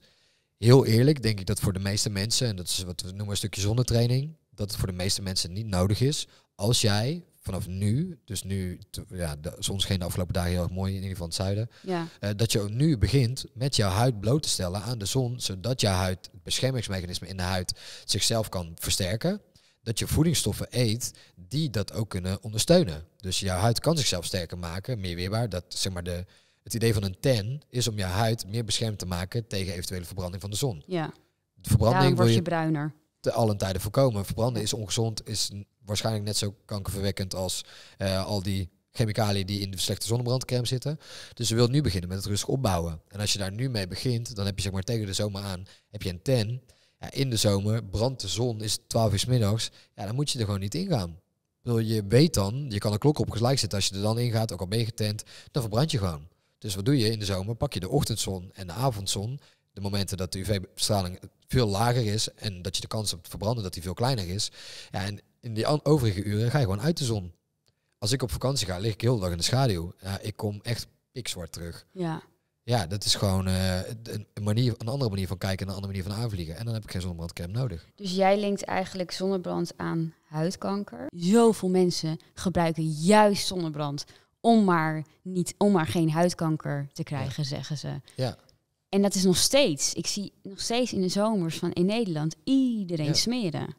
Heel eerlijk denk ik dat voor de meeste mensen, en dat is wat we noemen een stukje zonnetraining, dat het voor de meeste mensen niet nodig is. Als jij vanaf nu, dus nu, ja, de zon scheen de afgelopen dagen heel erg mooi, in ieder geval het zuiden. Ja. Eh, dat je nu begint met jouw huid bloot te stellen aan de zon, zodat jouw huid, het beschermingsmechanisme in de huid, zichzelf kan versterken dat je voedingsstoffen eet die dat ook kunnen ondersteunen. Dus jouw huid kan zichzelf sterker maken, meer weerbaar. Dat, zeg maar de, het idee van een ten is om je huid meer beschermd te maken tegen eventuele verbranding van de zon. Ja. De verbranding Daarom word je, bruiner. Te allen tijden voorkomen. Verbranden is ongezond, is waarschijnlijk net zo kankerverwekkend als eh, al die chemicaliën die in de slechte zonnebrandcrème zitten. Dus je wilt nu beginnen met het rustig opbouwen. En als je daar nu mee begint, dan heb je zeg maar tegen de zomer aan, heb je een ten in de zomer brandt de zon, is het 12 uur s middags. Ja, dan moet je er gewoon niet ingaan. Wil je weet dan, je kan de klok op gelijk zetten. Als je er dan ingaat, ook al ben je getent, dan verbrand je gewoon. Dus wat doe je in de zomer? Pak je de ochtendzon en de avondzon. De momenten dat de UV-straling veel lager is en dat je de kans op verbranden dat die veel kleiner is. Ja, en in die overige uren ga je gewoon uit de zon. Als ik op vakantie ga, lig ik heel de dag in de schaduw. Ja, ik kom echt pikzwart terug. Ja. Ja, dat is gewoon eh, een, manier, een andere manier van kijken en een andere manier van aanvliegen. En dan heb ik geen zonnebrandcreme nodig. Dus jij linkt eigenlijk zonnebrand aan huidkanker. Zoveel mensen gebruiken juist zonnebrand om maar, niet, om maar geen huidkanker te krijgen, zeggen ze. Ja. En dat is nog steeds. Ik zie nog steeds in de zomers van in Nederland iedereen smeren.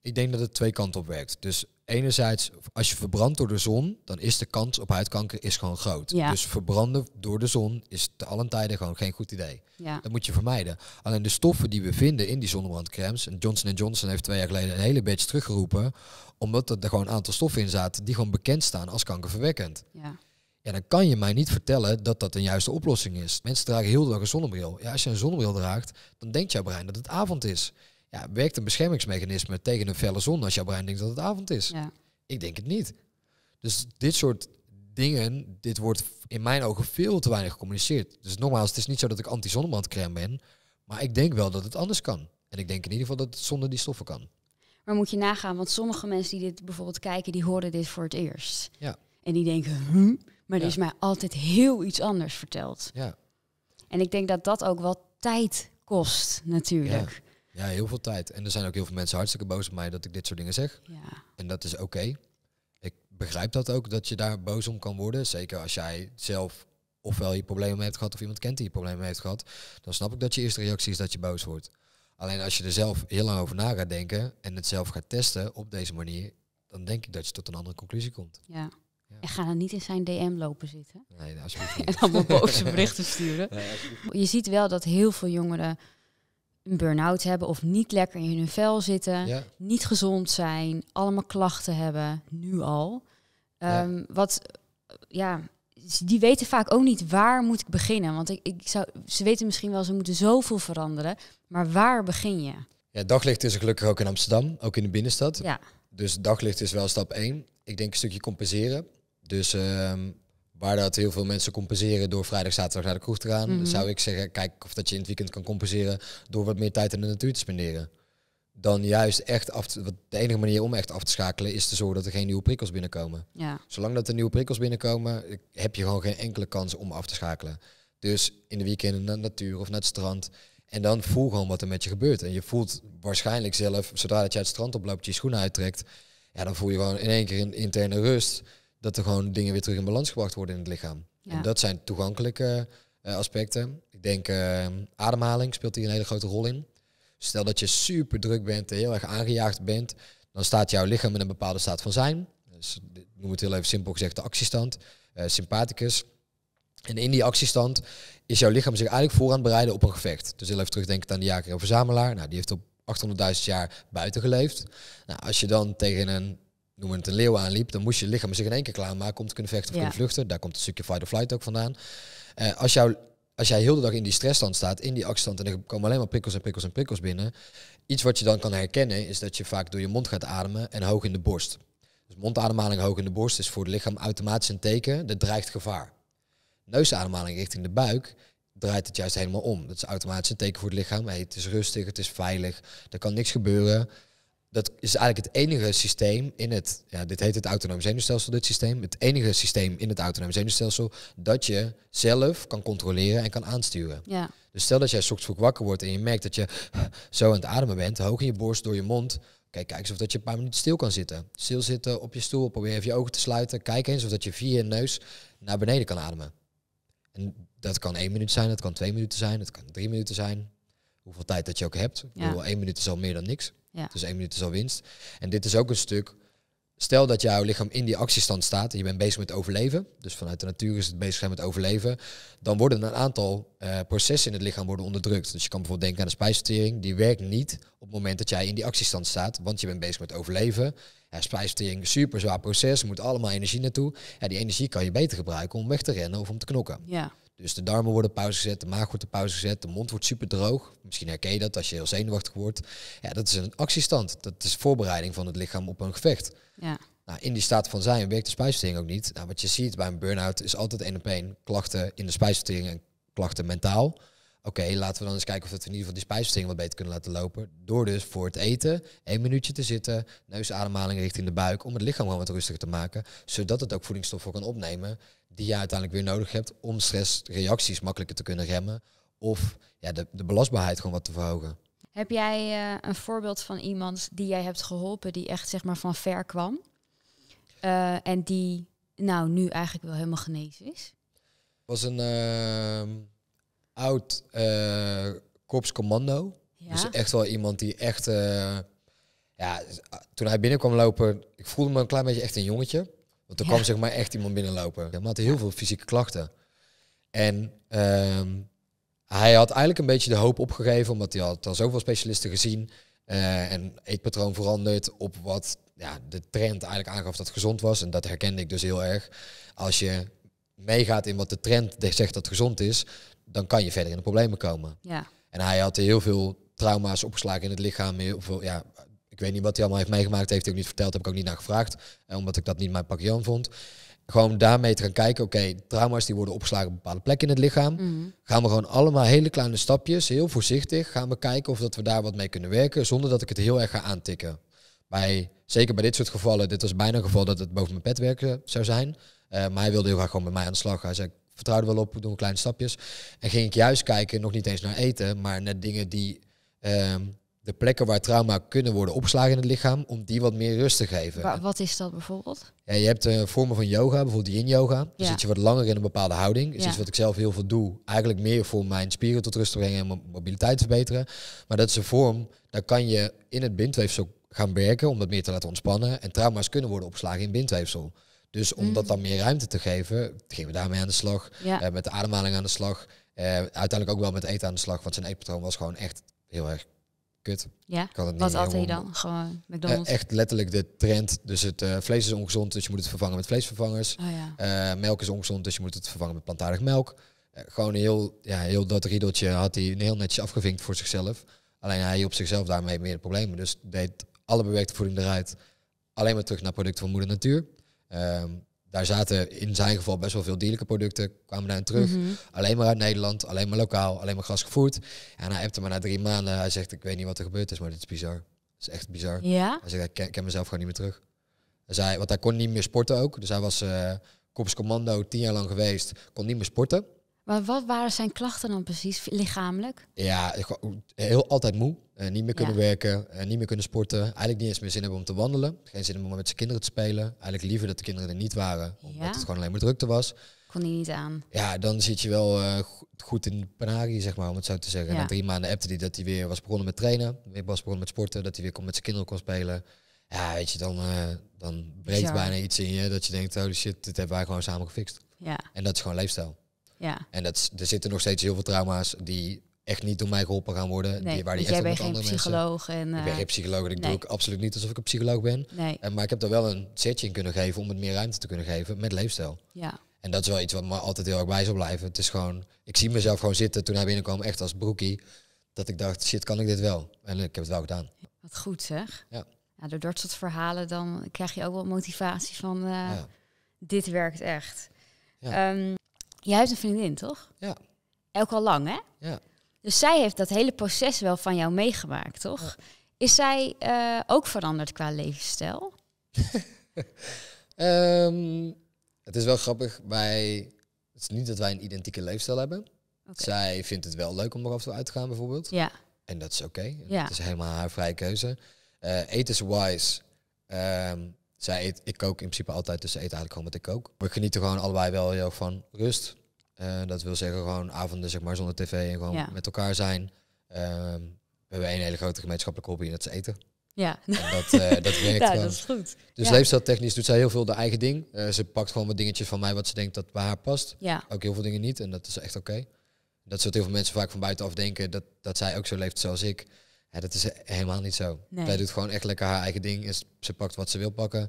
Ik denk dat het twee kanten op werkt. Dus enerzijds, als je verbrandt door de zon, dan is de kans op huidkanker is gewoon groot. Dus verbranden door de zon is te allen tijden gewoon geen goed idee. Dat moet je vermijden. Alleen de stoffen die we vinden in die zonnebrandcremes, en Johnson Johnson heeft twee jaar geleden een hele beetje teruggeroepen, omdat er gewoon een aantal stoffen in zaten die gewoon bekend staan als kankerverwekkend. Ja. dan kan je mij niet vertellen dat dat een juiste oplossing is. Mensen dragen heel de een zonnebril. Ja, als je een zonnebril draagt, dan denkt jouw brein dat het avond is ja, werkt een beschermingsmechanisme tegen een felle zon als jouw brein denkt dat het avond is? Ja. Ik denk het niet. Dus dit soort dingen, dit wordt in mijn ogen veel te weinig gecommuniceerd. Dus nogmaals, het is niet zo dat ik anti-zonnebrandcrème ben, maar ik denk wel dat het anders kan. En ik denk in ieder geval dat het zonder die stoffen kan. Maar moet je nagaan, want sommige mensen die dit bijvoorbeeld kijken, die horen dit voor het eerst. Ja. En die denken, hm, maar er is mij altijd heel iets anders verteld. Ja. En ik denk dat dat ook wel tijd kost, natuurlijk. Ja. Ja, heel veel tijd. En er zijn ook heel veel mensen hartstikke boos op mij dat ik dit soort dingen zeg. Ja. En dat is oké. Ik begrijp dat ook, dat je daar boos om kan worden. Zeker als jij zelf ofwel je problemen hebt gehad of iemand kent die je problemen heeft gehad. Dan snap ik dat je eerste reactie is dat je boos wordt. Alleen als je er zelf heel lang over na gaat denken en het zelf gaat testen op deze manier, dan denk ik dat je tot een andere conclusie komt. Ja. Ja. En ga dan niet in zijn DM lopen zitten. Nee, alsjeblieft [laughs] niet. en allemaal boze berichten sturen. [laughs] Nee, je ziet wel dat heel veel jongeren een burn-out hebben of niet lekker in hun vel zitten, niet gezond zijn, allemaal klachten hebben, nu al. Ehm, wat, ja, die weten vaak ook niet waar moet ik beginnen. Want ik, ik zou, ze weten misschien wel, ze moeten zoveel veranderen, maar waar begin je? Ja, daglicht is er gelukkig ook in Amsterdam, ook in de binnenstad. Ja. Dus daglicht is wel stap 1. Ik denk een stukje compenseren. Dus ehm, Waar dat heel veel mensen compenseren door vrijdag, zaterdag naar de kroeg te gaan, mhm. zou ik zeggen, kijk of dat je in het weekend kan compenseren door wat meer tijd in de natuur te spenderen. Dan juist echt af te, de enige manier om echt af te schakelen is te zorgen dat er geen nieuwe prikkels binnenkomen. Ja. Zolang dat er nieuwe prikkels binnenkomen, heb je gewoon geen enkele kans om af te schakelen. Dus in de weekenden naar de natuur of naar het strand. En dan voel gewoon wat er met je gebeurt. En je voelt waarschijnlijk zelf, zodra dat je het strand oploopt, je schoenen uittrekt. Ja, dan voel je gewoon in één keer een interne rust dat er gewoon dingen weer terug in balans gebracht worden in het lichaam. En dat zijn toegankelijke eh, aspecten. Ik denk eh, ademhaling speelt hier een hele grote rol in. Stel dat je super druk bent en heel erg aangejaagd bent, dan staat jouw lichaam in een bepaalde staat van zijn. Dus eh, noem het heel even simpel gezegd de actiestand, sympathicus. En in die actiestand is jouw lichaam zich eigenlijk voor aan het bereiden op een gevecht. Dus heel even terugdenken aan de jager verzamelaar. Nou, die heeft op 800.000 jaar buiten geleefd. Nou, als je dan tegen een noem het een leeuw aanliep, dan moest je lichaam zich in één keer klaarmaken om te kunnen vechten of ja. kunnen vluchten. Daar komt een stukje fight or flight ook vandaan. Eh, als, jou, als jij heel de dag in die stressstand staat, in die actiestand, en er komen alleen maar prikkels en prikkels en prikkels binnen, iets wat je dan kan herkennen is dat je vaak door je mond gaat ademen en hoog in de borst. Dus mondademhaling hoog in de borst is voor het lichaam automatisch een teken, dat dreigt gevaar. Neusademhaling richting de buik draait het juist helemaal om. Dat is automatisch een teken voor het lichaam. Hey, het is rustig, het is veilig, er kan niks gebeuren dat is eigenlijk het enige systeem in het, ja, dit heet het autonome zenuwstelsel, dit systeem, het enige systeem in het autonome zenuwstelsel dat je zelf kan controleren en kan aansturen. Ja. Dus stel dat jij soms vroeg wakker wordt en je merkt dat je zo aan het ademen bent, hoog in je borst, door je mond, Kijk, kijk eens of dat je een paar minuten stil kan zitten. Stil zitten op je stoel, probeer even je ogen te sluiten. Kijk eens of dat je via je neus naar beneden kan ademen. En dat kan één minuut zijn, dat kan twee minuten zijn, dat kan drie minuten zijn. Hoeveel tijd dat je ook hebt. Ja. bedoel, één minuut is al meer dan niks. Dus één minuut is al winst. En dit is ook een stuk. Stel dat jouw lichaam in die actiestand staat en je bent bezig met overleven. Dus vanuit de natuur is het bezig met overleven. Dan worden een aantal eh, processen in het lichaam worden onderdrukt. Dus je kan bijvoorbeeld denken aan de spijsvertering. Die werkt niet op het moment dat jij in die actiestand staat. Want je bent bezig met overleven. Ja, spijsvertering, super zwaar proces. Er moet allemaal energie naartoe. Ja, die energie kan je beter gebruiken om weg te rennen of om te knokken. Ja. Dus de darmen worden pauze gezet, de maag wordt op pauze gezet, de mond wordt super droog. Misschien herken je dat als je heel zenuwachtig wordt. Ja, dat is een actiestand. Dat is voorbereiding van het lichaam op een gevecht. Ja. Nou, in die staat van zijn werkt de spijsvertering ook niet. Nou, wat je ziet bij een burn-out is altijd één op één klachten in de spijsvertering en klachten mentaal. Oké, laten we dan eens kijken of we in ieder geval die spijsvertering wat beter kunnen laten lopen. Door dus voor het eten één minuutje te zitten, neusademhaling richting de buik, om het lichaam gewoon wat rustiger te maken, zodat het ook voedingsstoffen kan opnemen die je uiteindelijk weer nodig hebt om stressreacties makkelijker te kunnen remmen of ja, de, de belastbaarheid gewoon wat te verhogen. Heb jij eh, een voorbeeld van iemand die jij hebt geholpen die echt zeg maar van ver kwam eh, en die nou nu eigenlijk wel helemaal genezen is? was een ehm, oud uh, korpscommando. Dus echt wel iemand die echt... Uh, ja, toen hij binnenkwam lopen, ik voelde me een klein beetje echt een jongetje. Want er kwam zeg maar echt iemand binnenlopen. Hij had heel veel fysieke klachten. En ehm, hij had eigenlijk een beetje de hoop opgegeven, omdat hij had al zoveel specialisten gezien. Uh, en eetpatroon veranderd op wat ja, de trend eigenlijk aangaf dat gezond was. En dat herkende ik dus heel erg. Als je meegaat in wat de trend zegt dat gezond is, dan kan je verder in de problemen komen. Ja. En hij had heel veel trauma's opgeslagen in het lichaam, heel veel ja, ik weet niet wat hij allemaal heeft meegemaakt. Heeft hij ook niet verteld. Heb ik ook niet naar gevraagd. Eh, omdat ik dat niet mijn pakje vond. Gewoon daarmee te gaan kijken. Oké, trauma's die worden opgeslagen op bepaalde plekken in het lichaam. Mhm. Gaan we gewoon allemaal hele kleine stapjes. Heel voorzichtig. Gaan we kijken of dat we daar wat mee kunnen werken. Zonder dat ik het heel erg ga aantikken. Bij, zeker bij dit soort gevallen. Dit was bijna een geval dat het boven mijn pet werken zou zijn. Eh, maar hij wilde heel graag gewoon met mij aan de slag. Hij zei, vertrouwde wel op, doen kleine stapjes. En ging ik juist kijken, nog niet eens naar eten, maar naar dingen die ehm, de plekken waar trauma kunnen worden opgeslagen in het lichaam, om die wat meer rust te geven. wat is dat bijvoorbeeld? Ja, je hebt uh, vormen van yoga, bijvoorbeeld yin-yoga. Dan ja. zit je wat langer in een bepaalde houding. Is dus iets wat ik zelf heel veel doe. Eigenlijk meer voor mijn spieren tot rust te brengen en mijn mobiliteit te verbeteren. Maar dat is een vorm, daar kan je in het bindweefsel gaan werken om dat meer te laten ontspannen. En trauma's kunnen worden opgeslagen in bindweefsel. Dus om dat mm. dan meer ruimte te geven, gingen we daarmee aan de slag. Ja. Eh, met de ademhaling aan de slag. Eh, uiteindelijk ook wel met eten aan de slag, want zijn eetpatroon was gewoon echt heel erg kut. Ja, wat had hij dan? Gewoon eh, McDonald's? echt letterlijk de trend. Dus het eh, vlees is ongezond, dus je moet het vervangen met vleesvervangers. Oh, ja. Eh, melk is ongezond, dus je moet het vervangen met plantaardig melk. gewoon een heel, ja, heel dat riedeltje had hij heel netjes afgevinkt voor zichzelf. Alleen hij op zichzelf daarmee meer problemen. Dus deed alle bewerkte voeding eruit. Alleen maar terug naar producten van moeder natuur. Ehm, daar zaten in zijn geval best wel veel dierlijke producten, kwamen daarin terug. Mhm. Alleen maar uit Nederland, alleen maar lokaal, alleen maar grasgevoerd. En hij appte me na drie maanden. Hij zegt, ik weet niet wat er gebeurd is, maar dit is bizar. Het is echt bizar. Hij zegt, ik ken, mezelf gewoon niet meer terug. Hij zei, want hij kon niet meer sporten ook. Dus hij was uh, commando tien jaar lang geweest, kon niet meer sporten. Maar wat waren zijn klachten dan precies, lichamelijk? Ja, heel altijd moe. Eh, niet meer kunnen werken, eh, niet meer kunnen sporten. Eigenlijk niet eens meer zin hebben om te wandelen. Geen zin om met zijn kinderen te spelen. Eigenlijk liever dat de kinderen er niet waren, omdat het gewoon alleen maar drukte was. Kon hij niet aan. Ja, dan zit je wel eh, goed in de panarie, zeg maar, om het zo te zeggen. Na drie maanden appte hij dat hij weer was begonnen met trainen. Weer was begonnen met sporten. Dat hij weer kon met zijn kinderen kon spelen. Ja, weet je, dan, dan breekt bijna iets in je. Dat je denkt, oh shit, dit hebben wij gewoon samen gefixt. Ja. En dat is gewoon leefstijl. Ja. En dat, er zitten nog steeds heel veel trauma's die echt niet door mij geholpen gaan worden. Nee, die, waar die echt jij bent geen psycholoog. En, ik ben geen eh, psycholoog en ik doe ook absoluut niet alsof ik een psycholoog ben. Nee. En, maar ik heb daar wel een zetje in kunnen geven om het meer ruimte te kunnen geven met leefstijl. Ja. En dat is wel iets wat me altijd heel erg bij zal blijven. Het is gewoon, ik zie mezelf gewoon zitten toen hij binnenkwam, echt als broekie. Dat ik dacht, shit, kan ik dit wel? En ik heb het wel gedaan. Wat goed zeg. Ja. ja door dat soort verhalen dan krijg je ook wel motivatie van eh, dit werkt echt. Ja. Ehm, Jij hebt een vriendin, toch? Ja. Ook al lang, hè? Ja. Dus zij heeft dat hele proces wel van jou meegemaakt, toch? Is zij eh, ook veranderd qua levensstijl? [laughs] Ehm, het is wel grappig. Wij, het is niet dat wij een identieke leefstijl hebben. Zij vindt het wel leuk om er af en toe uit te gaan, bijvoorbeeld. Ja. En dat is oké. Ja. Het is helemaal haar vrije keuze. Uh, Wise. um, zij eet, ik kook in principe altijd, dus ze eet eigenlijk gewoon wat ik kook. We genieten gewoon allebei wel heel van rust. Eh, dat wil zeggen gewoon avonden zeg maar, zonder tv en gewoon met elkaar zijn. Ehm, we hebben één hele grote gemeenschappelijke hobby en dat is eten. Ja, en dat, uh, dat [laughs] werkt ja, wel. dat is goed. Dus ja. technisch doet zij heel veel de eigen ding. Eh, ze pakt gewoon wat dingetjes van mij wat ze denkt dat bij haar past. Ja. Ook heel veel dingen niet en dat is echt oké. Dat is heel veel mensen vaak van buitenaf denken, dat, dat zij ook zo leeft zoals ik. dat is helemaal niet zo. Nee. doet gewoon echt lekker haar eigen ding. ze pakt wat ze wil pakken.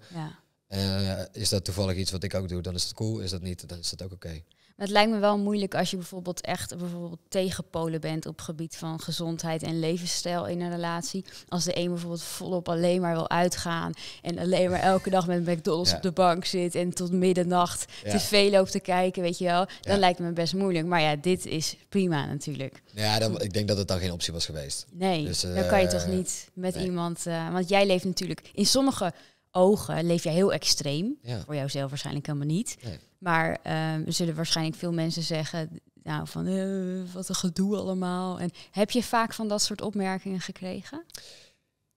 Ja. is dat toevallig iets wat ik ook doe, dan is het cool. Is dat niet, dan is dat ook oké het lijkt me wel moeilijk als je bijvoorbeeld echt bijvoorbeeld tegenpolen bent op het gebied van gezondheid en levensstijl in een relatie. Als de een bijvoorbeeld volop alleen maar wil uitgaan en alleen maar elke dag met McDonald's op de bank zit en tot middernacht ja. tv loopt te kijken, weet je wel. Dan lijkt me best moeilijk. Maar ja, dit is prima natuurlijk. Ja, dan, ik denk dat het dan geen optie was geweest. Nee, dus, dan kan je toch eh, niet met iemand... Eh, want jij leeft natuurlijk in sommige ogen leef je heel extreem. Voor jouzelf waarschijnlijk helemaal niet. Nee. Maar ehm, er zullen waarschijnlijk veel mensen zeggen, nou, van eh, wat een gedoe allemaal. En heb je vaak van dat soort opmerkingen gekregen?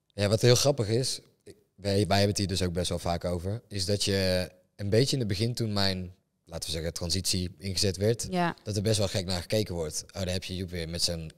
Ja, wat heel grappig is, wij, wij hebben het hier dus ook best wel vaak over, is dat je een beetje in het begin toen mijn, laten we zeggen, transitie ingezet werd, dat er best wel gek naar gekeken wordt. Oh, daar heb je Joep weer met zijn,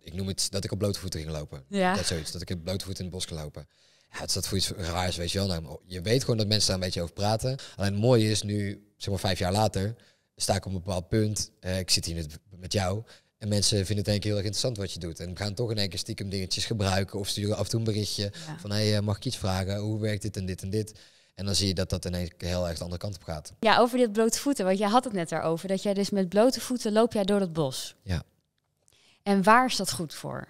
ik noem het, dat ik op blote voeten ging lopen. Ja. Dat zoiets, dat ik op blote voeten in het bos kan lopen. Ja, het is dat voor iets raars, weet je wel. Nou, je weet gewoon dat mensen daar een beetje over praten. Alleen het mooie is nu, zeg maar vijf jaar later, sta ik op een bepaald punt. Eh, ik zit hier met, jou. En mensen vinden het ik één heel erg interessant wat je doet. En gaan toch in één keer stiekem dingetjes gebruiken. Of sturen af en toe een berichtje van... hé, hey, eh, mag ik iets vragen? Hoe werkt dit en dit en dit? En dan zie je dat dat ineens heel erg de andere kant op gaat. Ja, over dit blote voeten. Want jij had het net daarover. Dat jij dus met blote voeten loop jij door het bos. Ja. En waar is dat goed voor?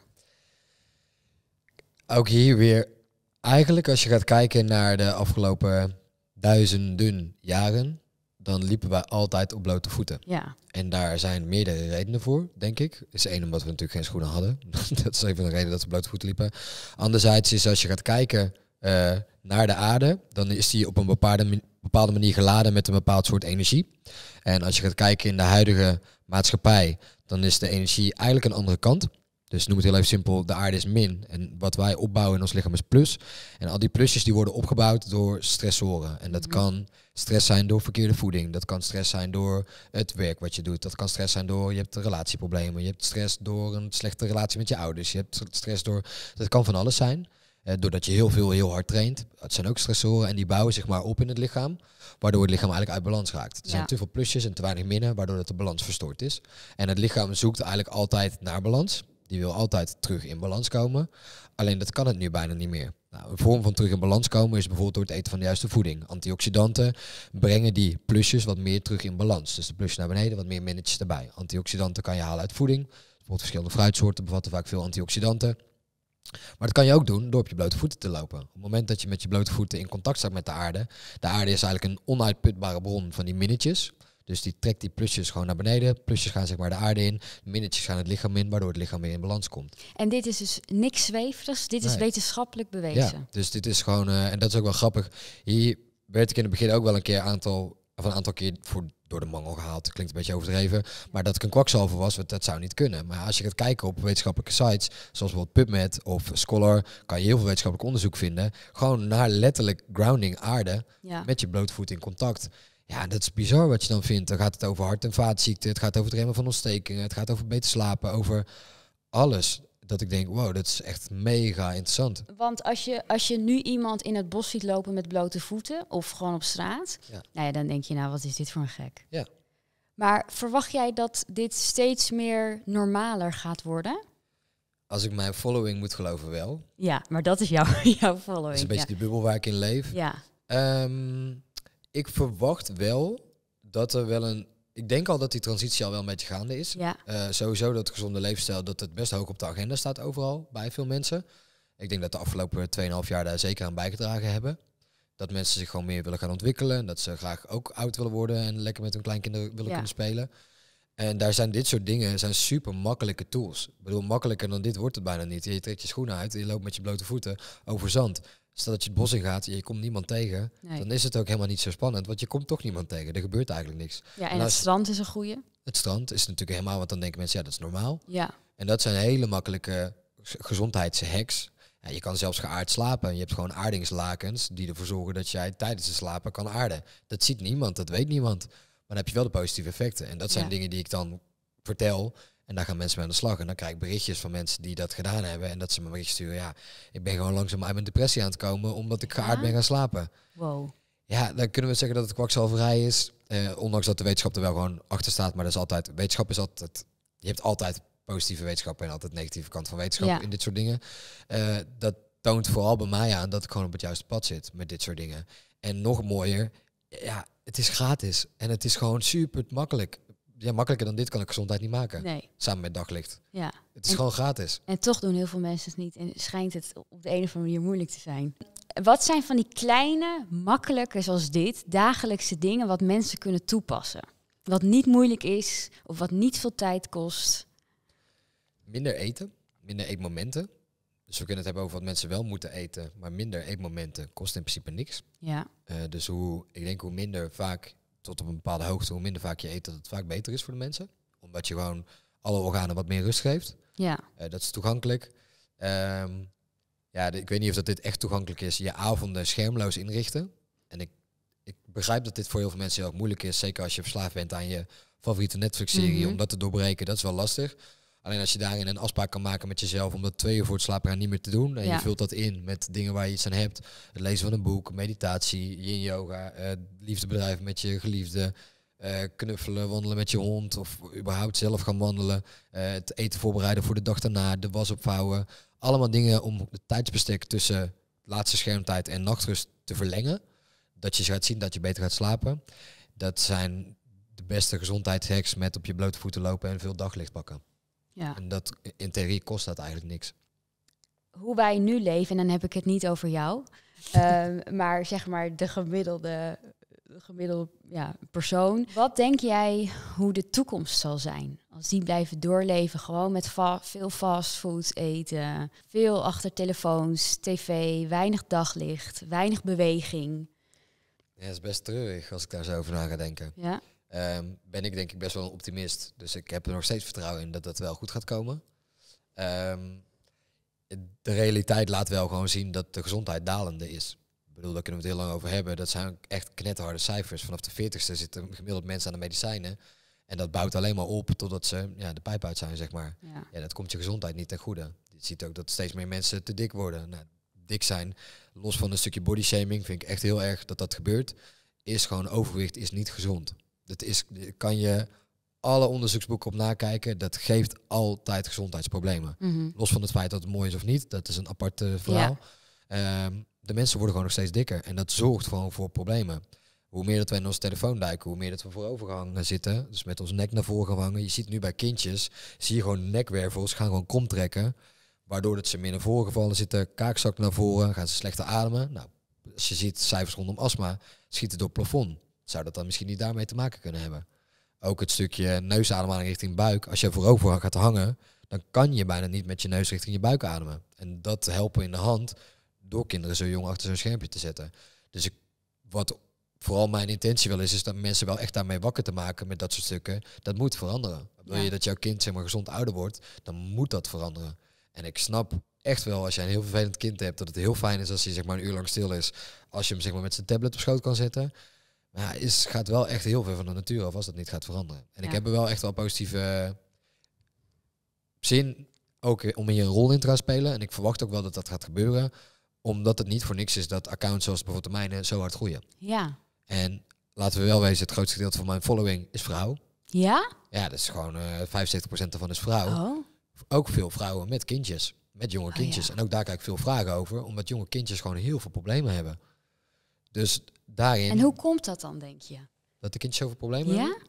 Ook hier weer... Eigenlijk als je gaat kijken naar de afgelopen duizenden jaren dan liepen wij altijd op blote voeten. Ja. En daar zijn meerdere redenen voor, denk ik. Is één omdat we natuurlijk geen schoenen hadden. [laughs] dat is even een reden dat we blote voeten liepen. Anderzijds is als je gaat kijken eh, naar de aarde, dan is die op een bepaalde, bepaalde manier geladen met een bepaald soort energie. En als je gaat kijken in de huidige maatschappij, dan is de energie eigenlijk een andere kant. Dus noem het heel even simpel, de aarde is min. En wat wij opbouwen in ons lichaam is plus. En al die plusjes die worden opgebouwd door stressoren. En dat mhm. kan stress zijn door verkeerde voeding. Dat kan stress zijn door het werk wat je doet. Dat kan stress zijn door je hebt relatieproblemen. Je hebt stress door een slechte relatie met je ouders. Je hebt stress door... Dat kan van alles zijn. Eh, doordat je heel veel heel hard traint. Het zijn ook stressoren en die bouwen zich maar op in het lichaam. Waardoor het lichaam eigenlijk uit balans raakt. Er zijn te veel plusjes en te weinig minnen, waardoor het de balans verstoord is. En het lichaam zoekt eigenlijk altijd naar balans. Die wil altijd terug in balans komen. Alleen dat kan het nu bijna niet meer. Nou, een vorm van terug in balans komen is bijvoorbeeld door het eten van de juiste voeding. Antioxidanten brengen die plusjes wat meer terug in balans. Dus de plusjes naar beneden, wat meer minnetjes erbij. Antioxidanten kan je halen uit voeding. Bijvoorbeeld verschillende fruitsoorten bevatten vaak veel antioxidanten. Maar dat kan je ook doen door op je blote voeten te lopen. Op het moment dat je met je blote voeten in contact staat met de aarde. De aarde is eigenlijk een onuitputbare bron van die minnetjes. Dus die trekt die plusjes gewoon naar beneden. Plusjes gaan zeg maar de aarde in. Minnetjes gaan het lichaam in, waardoor het lichaam weer in balans komt. En dit is dus niks zweverigs. Dit is wetenschappelijk bewezen. dus dit is gewoon, eh, en dat is ook wel grappig. Hier werd ik in het begin ook wel een keer aantal, of een aantal keer voor, door de mangel gehaald. Klinkt een beetje overdreven. Maar dat ik een kwakzalver was, dat zou niet kunnen. Maar als je gaat kijken op wetenschappelijke sites, zoals bijvoorbeeld PubMed of Scholar, kan je heel veel wetenschappelijk onderzoek vinden. Gewoon naar letterlijk grounding aarde, met je blote voet in contact. Ja, dat is bizar wat je dan vindt. Dan gaat het over hart- en vaatziekten, het gaat over het remmen van ontstekingen, het gaat over beter slapen, over alles. Dat ik denk, wow, dat is echt mega interessant. Want als je, als je nu iemand in het bos ziet lopen met blote voeten of gewoon op straat, Nou ja, dan denk je, nou wat is dit voor een gek? Ja. Maar verwacht jij dat dit steeds meer normaler gaat worden? Als ik mijn following moet geloven wel. Ja, maar dat is jouw, [laughs] jouw following. is een beetje ja. de bubbel waar ik in leef. Ja. Ehm, ik verwacht wel dat er wel een. Ik denk al dat die transitie al wel een beetje gaande is. Eh, sowieso dat gezonde leefstijl, dat het best hoog op de agenda staat overal bij veel mensen. Ik denk dat de afgelopen 2,5 jaar daar zeker aan bijgedragen hebben. Dat mensen zich gewoon meer willen gaan ontwikkelen. Dat ze graag ook oud willen worden en lekker met hun kleinkinderen willen kunnen spelen. En daar zijn dit soort dingen zijn super makkelijke tools. Ik bedoel, makkelijker dan dit wordt het bijna niet. Je trekt je schoenen uit, je loopt met je blote voeten over zand stel dat je het bos in gaat en je komt niemand tegen, dan is het ook helemaal niet zo spannend, want je komt toch niemand tegen. Er gebeurt eigenlijk niks. Ja, en, het strand is een goede Het strand is natuurlijk helemaal, want dan denken mensen, ja, dat is normaal. Ja. En dat zijn hele makkelijke gezondheidshacks. Ja, je kan zelfs geaard slapen. Je hebt gewoon aardingslakens die ervoor zorgen dat jij tijdens het slapen kan aarden. Dat ziet niemand, dat weet niemand. Maar dan heb je wel de positieve effecten. En dat zijn dingen die ik dan vertel. En daar gaan mensen mee aan de slag. En dan krijg ik berichtjes van mensen die dat gedaan hebben. En dat ze me bericht sturen. Ja, ik ben gewoon langzaam uit mijn depressie aan het komen. Omdat ik geaard ben gaan slapen. Wow. Ja, dan kunnen we zeggen dat het kwakzalverij is. Eh, ondanks dat de wetenschap er wel gewoon achter staat. Maar dat is altijd, wetenschap is altijd, je hebt altijd positieve wetenschap en altijd negatieve kant van wetenschap in dit soort dingen. Eh, dat toont vooral bij mij aan dat ik gewoon op het juiste pad zit met dit soort dingen. En nog mooier, ja, het is gratis en het is gewoon super makkelijk ja, makkelijker dan dit kan ik gezondheid niet maken. Nee. Samen met daglicht. Ja. Het is gewoon gratis. En toch doen heel veel mensen het niet. En schijnt het op de een of andere manier moeilijk te zijn. Wat zijn van die kleine, makkelijke, zoals dit, dagelijkse dingen wat mensen kunnen toepassen? Wat niet moeilijk is of wat niet veel tijd kost? Minder eten, minder eetmomenten. Dus we kunnen het hebben over wat mensen wel moeten eten, maar minder eetmomenten kost in principe niks. Ja. Eh, dus hoe, ik denk hoe minder vaak tot op een bepaalde hoogte, hoe minder vaak je eet, dat het vaak beter is voor de mensen. Omdat je gewoon alle organen wat meer rust geeft. Ja. Eh, dat is toegankelijk. Ehm, ja, ik weet niet of dat dit echt toegankelijk is. Je avonden schermloos inrichten. En ik, ik begrijp dat dit voor heel veel mensen heel moeilijk is. Zeker als je verslaafd bent aan je favoriete Netflix-serie. Mhm. Om dat te doorbreken, dat is wel lastig. Alleen als je daarin een afspraak kan maken met jezelf om dat twee uur voor het slapen gaan niet meer te doen. En je vult dat in met dingen waar je iets aan hebt. Het lezen van een boek, meditatie, je yoga, uh, liefdebedrijven met je geliefde. Eh, knuffelen, wandelen met je hond of überhaupt zelf gaan wandelen. Eh, het eten voorbereiden voor de dag daarna, de was opvouwen. Allemaal dingen om de tijdsbestek tussen laatste schermtijd en nachtrust te verlengen. Dat je gaat zien dat je beter gaat slapen. Dat zijn de beste gezondheidshacks met op je blote voeten lopen en veel daglicht pakken. Ja. En dat, in theorie kost dat eigenlijk niks. Hoe wij nu leven, en dan heb ik het niet over jou, [laughs] ehm, maar zeg maar de gemiddelde, gemiddelde ja, persoon. Wat denk jij hoe de toekomst zal zijn? Als die blijven doorleven, gewoon met veel fastfood eten, veel achter telefoons, tv, weinig daglicht, weinig beweging. Ja, dat is best treurig als ik daar zo over na ga denken. Ja. Ehm, ben ik denk ik best wel een optimist. Dus ik heb er nog steeds vertrouwen in dat dat wel goed gaat komen. Ehm, de realiteit laat wel gewoon zien dat de gezondheid dalende is. Ik bedoel, daar kunnen we het heel lang over hebben. Dat zijn echt knetterharde cijfers. Vanaf de 40ste zitten gemiddeld mensen aan de medicijnen. En dat bouwt alleen maar op totdat ze ja, de pijp uit zijn, zeg maar. Ja. dat komt je gezondheid niet ten goede. Je ziet ook dat steeds meer mensen te dik worden. Nou, dik zijn, los van een stukje body shaming, vind ik echt heel erg dat dat gebeurt. Is gewoon overgewicht, is niet gezond dat is, kan je alle onderzoeksboeken op nakijken. Dat geeft altijd gezondheidsproblemen. Mhm. Los van het feit dat het mooi is of niet, dat is een apart eh, verhaal. Ehm, de mensen worden gewoon nog steeds dikker en dat zorgt gewoon voor problemen. Hoe meer dat wij in onze telefoon duiken, hoe meer dat we voorovergehangen zitten. Dus met ons nek naar voren gehangen. Je ziet nu bij kindjes, zie je gewoon nekwervels, gaan gewoon kom trekken. Waardoor dat ze meer naar voren gevallen zitten, kaakzak naar voren, gaan ze slechter ademen. Nou, als je ziet cijfers rondom astma, schieten door het plafond zou dat dan misschien niet daarmee te maken kunnen hebben. Ook het stukje neusademhaling richting buik. Als je voorover gaat hangen, dan kan je bijna niet met je neus richting je buik ademen. En dat helpen in de hand door kinderen zo jong achter zo'n schermpje te zetten. Dus ik, wat vooral mijn intentie wel is, is dat mensen wel echt daarmee wakker te maken met dat soort stukken. Dat moet veranderen. Wil je dat jouw kind zeg maar, gezond ouder wordt, dan moet dat veranderen. En ik snap echt wel, als jij een heel vervelend kind hebt, dat het heel fijn is als hij zeg maar, een uur lang stil is. Als je hem zeg maar, met zijn tablet op schoot kan zetten. Maar ja, is, gaat wel echt heel veel van de natuur af als dat niet gaat veranderen. En ik heb er wel echt wel positieve eh, zin ook om hier een rol in te gaan spelen. En ik verwacht ook wel dat dat gaat gebeuren. Omdat het niet voor niks is dat accounts zoals bijvoorbeeld de mijne zo hard groeien. Ja. En laten we wel wezen, het grootste gedeelte van mijn following is vrouw. Ja? Ja, dat is gewoon uh, 75% van is vrouw. Oh. Ook veel vrouwen met kindjes, met jonge oh, kindjes. En ook daar krijg ik veel vragen over, omdat jonge kindjes gewoon heel veel problemen hebben. Dus daarin... En hoe komt dat dan, denk je? Dat de kindjes zoveel problemen ja? hebben?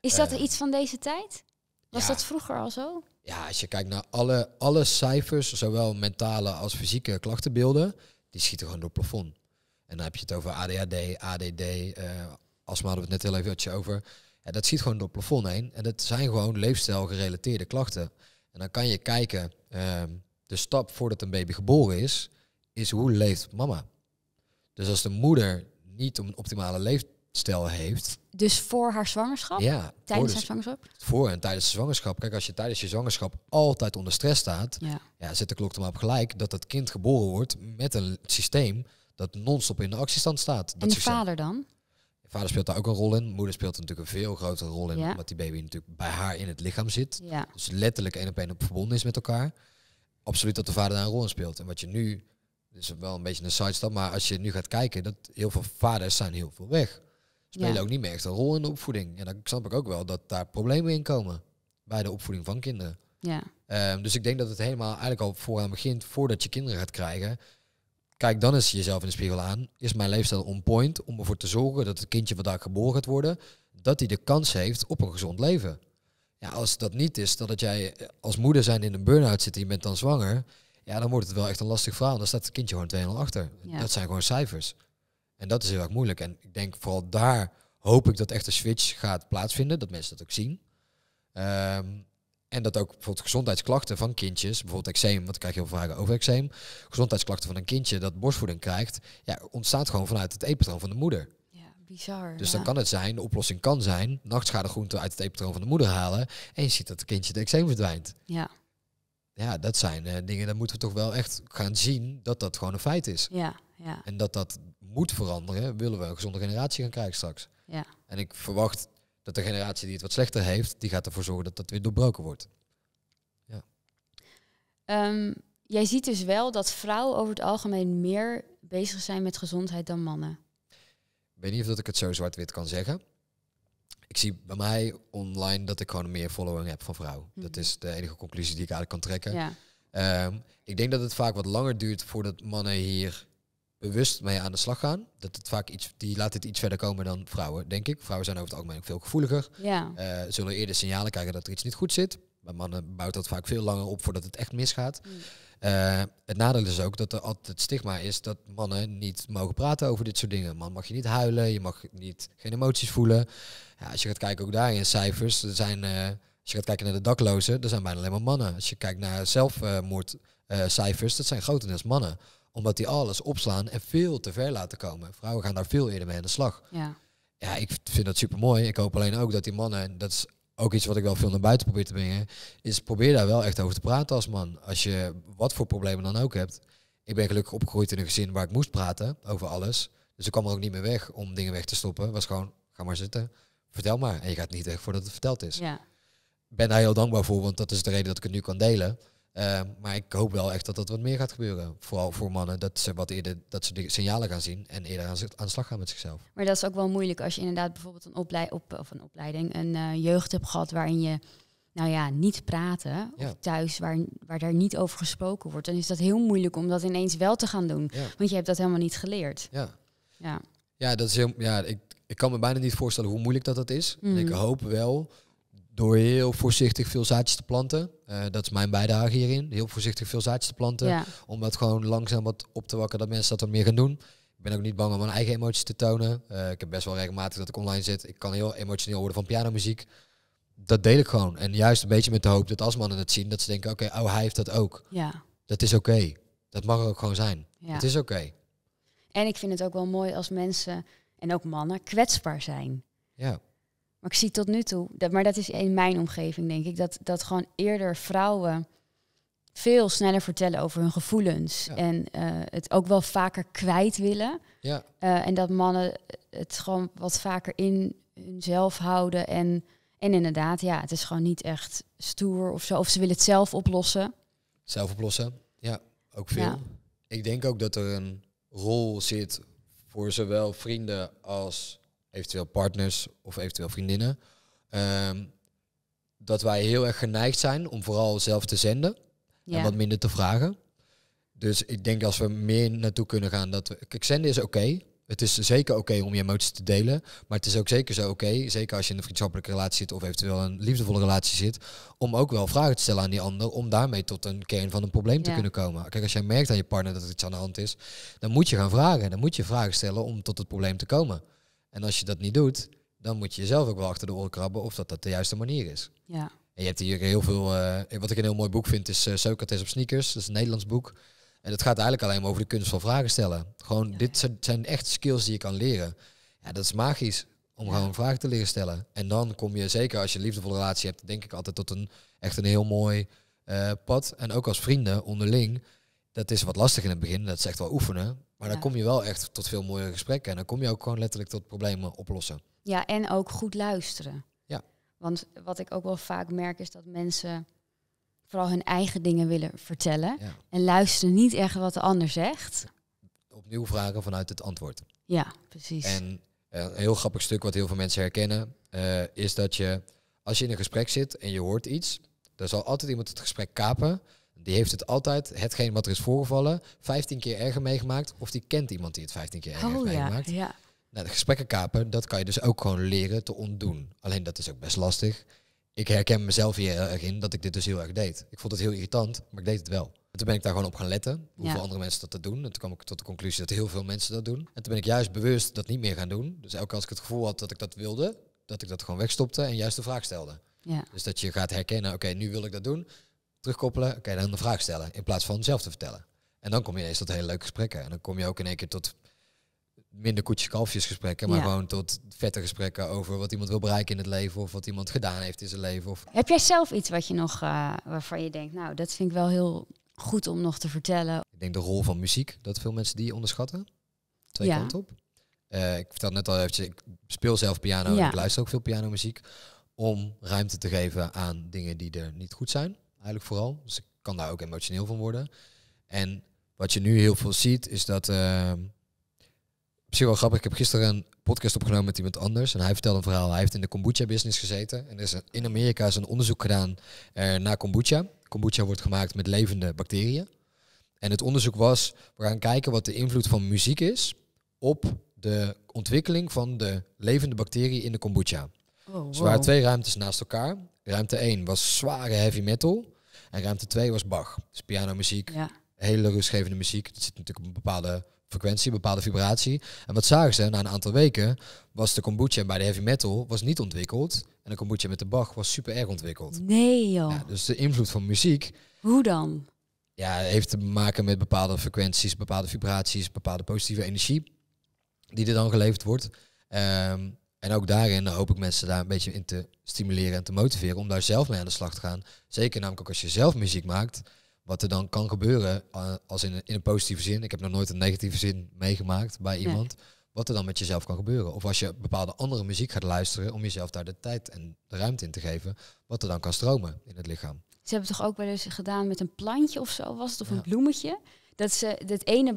Is dat eh. iets van deze tijd? Was dat vroeger al zo? Ja, als je kijkt naar alle, alle cijfers, zowel mentale als fysieke klachtenbeelden, die schieten gewoon door het plafond. En dan heb je het over ADHD, ADD, uh, eh, astma hadden we het net heel even over. Ja, dat schiet gewoon door het plafond heen. En dat zijn gewoon leefstijlgerelateerde gerelateerde klachten. En dan kan je kijken, ehm, de stap voordat een baby geboren is, is hoe leeft mama? Dus als de moeder niet een optimale leefstijl heeft. Dus voor haar zwangerschap? Ja. Tijdens haar dus zwangerschap? Voor en tijdens de zwangerschap. Kijk, als je tijdens je zwangerschap altijd onder stress staat, ja. ja zet de klok er maar op gelijk dat het kind geboren wordt met een systeem dat non-stop in de actiestand staat. Dat en de vader dan? Vader speelt daar ook een rol in. Moeder speelt natuurlijk een veel grotere rol in, ja. omdat die baby natuurlijk bij haar in het lichaam zit. Ja. Dus letterlijk één op één op verbonden is met elkaar. Absoluut dat de vader daar een rol in speelt. En wat je nu dus wel een beetje een sidestap. Maar als je nu gaat kijken, dat heel veel vaders zijn heel veel weg. Spelen ook niet meer echt een rol in de opvoeding. En dan snap ik ook wel dat daar problemen in komen bij de opvoeding van kinderen. Ja. Ehm, dus ik denk dat het helemaal eigenlijk al vooraan begint, voordat je kinderen gaat krijgen. Kijk dan eens jezelf in de spiegel aan. Is mijn leefstijl on point om ervoor te zorgen dat het kindje vandaag geboren gaat worden, dat hij de kans heeft op een gezond leven? Ja, als dat niet is, dat jij als moeder zijn in een burn-out zit en je bent dan zwanger, ja, dan wordt het wel echt een lastig verhaal. Dan staat het kindje gewoon 2 al achter. Dat zijn gewoon cijfers. En dat is heel erg moeilijk. En ik denk vooral daar hoop ik dat echt de switch gaat plaatsvinden. Dat mensen dat ook zien. Ehm, en dat ook bijvoorbeeld gezondheidsklachten van kindjes, bijvoorbeeld eczeem, want ik krijg heel veel vragen over eczeem. Gezondheidsklachten van een kindje dat borstvoeding krijgt, ja, ontstaat gewoon vanuit het eetpatroon van de moeder. Ja, bizar. Dus dan kan het zijn, de oplossing kan zijn, nachtschadegroenten uit het eetpatroon van de moeder halen. En je ziet dat het kindje de eczeem verdwijnt. Ja. Ja, dat zijn eh, dingen, dan moeten we toch wel echt gaan zien dat dat gewoon een feit is. Ja, ja. En dat dat moet veranderen, willen we een gezonde generatie gaan krijgen straks. Ja. En ik verwacht dat de generatie die het wat slechter heeft, die gaat ervoor zorgen dat dat weer doorbroken wordt. Ja. Ehm, jij ziet dus wel dat vrouwen over het algemeen meer bezig zijn met gezondheid dan mannen. Ik weet niet of dat ik het zo zwart-wit kan zeggen. Ik zie bij mij online dat ik gewoon meer following heb van vrouwen. Dat mhm. is de enige conclusie die ik eigenlijk kan trekken. Ja. Ehm, ik denk dat het vaak wat langer duurt voordat mannen hier bewust mee aan de slag gaan. Dat het vaak iets, die laat het iets verder komen dan vrouwen, denk ik. Vrouwen zijn over het algemeen veel gevoeliger. Ja. Eh, zullen eerder signalen krijgen dat er iets niet goed zit. Bij mannen bouwt dat vaak veel langer op voordat het echt misgaat. Mhm. Eh, het nadeel is ook dat er altijd het stigma is dat mannen niet mogen praten over dit soort dingen. Man mag je niet huilen, je mag niet, geen emoties voelen. Ja, als je gaat kijken ook daar in cijfers, er zijn, eh, als je gaat kijken naar de daklozen, er zijn bijna alleen maar mannen. Als je kijkt naar zelfmoordcijfers, dat zijn grotendeels mannen. Omdat die alles opslaan en veel te ver laten komen. Vrouwen gaan daar veel eerder mee aan de slag. Ja ja, ik vind dat super mooi. Ik hoop alleen ook dat die mannen, dat ook iets wat ik wel veel naar buiten probeer te brengen, is probeer daar wel echt over te praten als man. Als je wat voor problemen dan ook hebt. Ik ben gelukkig opgegroeid in een gezin waar ik moest praten over alles. Dus ik kwam er ook niet meer weg om dingen weg te stoppen. Was gewoon, ga maar zitten, vertel maar. En je gaat niet weg voordat het verteld is. Ja. Ben daar heel dankbaar voor, want dat is de reden dat ik het nu kan delen. Ehm, maar ik hoop wel echt dat dat wat meer gaat gebeuren. Vooral voor mannen, dat ze wat eerder dat ze de signalen gaan zien en eerder aan, de slag gaan met zichzelf. Maar dat is ook wel moeilijk als je inderdaad bijvoorbeeld een, op, of een opleiding, een eh, jeugd hebt gehad waarin je, nou ja, niet praten. Of thuis waar, waar daar niet over gesproken wordt. Dan is dat heel moeilijk om dat ineens wel te gaan doen. Want je hebt dat helemaal niet geleerd. Ja, ja. ja dat is heel, ja ik, ik kan me bijna niet voorstellen hoe moeilijk dat, dat is. En mhm. ik hoop wel door heel voorzichtig veel zaadjes te planten. Eh, dat is mijn bijdrage hierin. Heel voorzichtig veel zaadjes te planten. Om dat gewoon langzaam wat op te wakken dat mensen dat dan meer gaan doen. Ik ben ook niet bang om mijn eigen emoties te tonen. Eh, ik heb best wel regelmatig dat ik online zit. Ik kan heel emotioneel worden van pianomuziek. Dat deel ik gewoon. En juist een beetje met de hoop dat als mannen het zien, dat ze denken, oké, oh, hij heeft dat ook. Ja. Dat is oké. Dat mag ook gewoon zijn. Het is oké. En ik vind het ook wel mooi als mensen, en ook mannen, kwetsbaar zijn. Ja. Maar ik zie tot nu toe, dat, maar dat is in mijn omgeving denk ik, dat, dat gewoon eerder vrouwen veel sneller vertellen over hun gevoelens. En eh, het ook wel vaker kwijt willen. Ja. Eh, en dat mannen het gewoon wat vaker in hunzelf houden. En, en inderdaad, ja, het is gewoon niet echt stoer of zo. Of ze willen het zelf oplossen. Zelf oplossen, ja, ook veel. Ja. Ik denk ook dat er een rol zit voor zowel vrienden als eventueel partners of eventueel vriendinnen. Ehm, dat wij heel erg geneigd zijn om vooral zelf te zenden en wat minder te vragen. Dus ik denk als we meer naartoe kunnen gaan dat we. Kijk, zenden is oké. Het is zeker oké om je emoties te delen. Maar het is ook zeker zo oké, zeker als je in een vriendschappelijke relatie zit of eventueel een liefdevolle relatie zit, om ook wel vragen te stellen aan die ander om daarmee tot een kern van een probleem te kunnen komen. Kijk, als jij merkt aan je partner dat er iets aan de hand is, dan moet je gaan vragen. Dan moet je vragen stellen om tot het probleem te komen. En als je dat niet doet, dan moet je jezelf ook wel achter de oren krabben of dat, dat de juiste manier is. Ja. En je hebt hier heel veel, eh, wat ik een heel mooi boek vind, is uh, Socrates op sneakers. Dat is een Nederlands boek. En dat gaat eigenlijk alleen maar over de kunst van vragen stellen. Gewoon, dit zijn echt skills die je kan leren. Ja, dat is magisch om gewoon vragen te leren stellen. En dan kom je, zeker als je een liefdevolle relatie hebt, denk ik altijd tot een echt een heel mooi eh, pad. En ook als vrienden onderling, dat is wat lastig in het begin. Dat is echt wel oefenen. Maar dan kom je wel echt tot veel mooie gesprekken. En dan kom je ook gewoon letterlijk tot problemen oplossen. Ja, en ook goed luisteren. Ja. Want wat ik ook wel vaak merk is dat mensen vooral hun eigen dingen willen vertellen. En luisteren niet echt wat de ander zegt. Opnieuw vragen vanuit het antwoord. Ja, precies. En eh, een heel grappig stuk wat heel veel mensen herkennen, eh, is dat je als je in een gesprek zit en je hoort iets, dan zal altijd iemand het gesprek kapen die heeft het altijd, hetgeen wat er is voorgevallen, 15 keer erger meegemaakt. Of die kent iemand die het 15 keer erger oh, heeft ja, meegemaakt. Ja. Nou, de gesprekken kapen, dat kan je dus ook gewoon leren te ontdoen. Alleen dat is ook best lastig. Ik herken mezelf hier erg in dat ik dit dus heel erg deed. Ik vond het heel irritant, maar ik deed het wel. En toen ben ik daar gewoon op gaan letten, hoeveel andere mensen dat, dat doen. En toen kwam ik tot de conclusie dat heel veel mensen dat doen. En toen ben ik juist bewust dat niet meer gaan doen. Dus elke keer als ik het gevoel had dat ik dat wilde, dat ik dat gewoon wegstopte en juist de vraag stelde. Ja. Dus dat je gaat herkennen, oké, nu wil ik dat doen terugkoppelen. Oké, dan een vraag stellen in plaats van zelf te vertellen. En dan kom je ineens tot hele leuke gesprekken. En dan kom je ook in één keer tot minder koetsje kalfjes gesprekken, maar gewoon tot vette gesprekken over wat iemand wil bereiken in het leven of wat iemand gedaan heeft in zijn leven. Of... Heb jij zelf iets wat je nog, eh, waarvan je denkt, nou, dat vind ik wel heel goed om nog te vertellen? Ik denk de rol van muziek, dat veel mensen die onderschatten. Twee ja. kanten op. Eh, ik vertel net al eventjes, ik speel zelf piano en ik luister ook veel pianomuziek om ruimte te geven aan dingen die er niet goed zijn eigenlijk vooral. Dus ik kan daar ook emotioneel van worden. En wat je nu heel veel ziet, is dat... Uh, ehm, misschien wel grappig, ik heb gisteren een podcast opgenomen met iemand anders. En hij vertelde een verhaal. Hij heeft in de kombucha-business gezeten. En er is in Amerika is een onderzoek gedaan eh, naar kombucha. Kombucha wordt gemaakt met levende bacteriën. En het onderzoek was, we gaan kijken wat de invloed van muziek is op de ontwikkeling van de levende bacteriën in de kombucha. Oh, er waren twee ruimtes naast elkaar. Ruimte 1 was zware heavy metal. En ruimte 2 was Bach. Dus pianomuziek, hele rustgevende muziek. Het zit natuurlijk een bepaalde frequentie, een bepaalde vibratie. En wat zagen ze? Na een aantal weken was de kombucha bij de heavy metal was niet ontwikkeld. En de kombucha met de Bach was super erg ontwikkeld. Nee joh. Ja, dus de invloed van muziek. Hoe dan? Ja, heeft te maken met bepaalde frequenties, bepaalde vibraties, bepaalde positieve energie die er dan geleverd wordt. Ehm, en ook daarin hoop ik mensen daar een beetje in te stimuleren en te motiveren om daar zelf mee aan de slag te gaan. Zeker namelijk ook als je zelf muziek maakt, wat er dan kan gebeuren, eh, als in een, in een positieve zin. Ik heb nog nooit een negatieve zin meegemaakt bij iemand. Wat er dan met jezelf kan gebeuren. Of als je bepaalde andere muziek gaat luisteren, om jezelf daar de tijd en de ruimte in te geven, wat er dan kan stromen in het lichaam. Ze hebben het toch ook wel eens gedaan met een plantje of zo, was het? Of een bloemetje dat ze het ene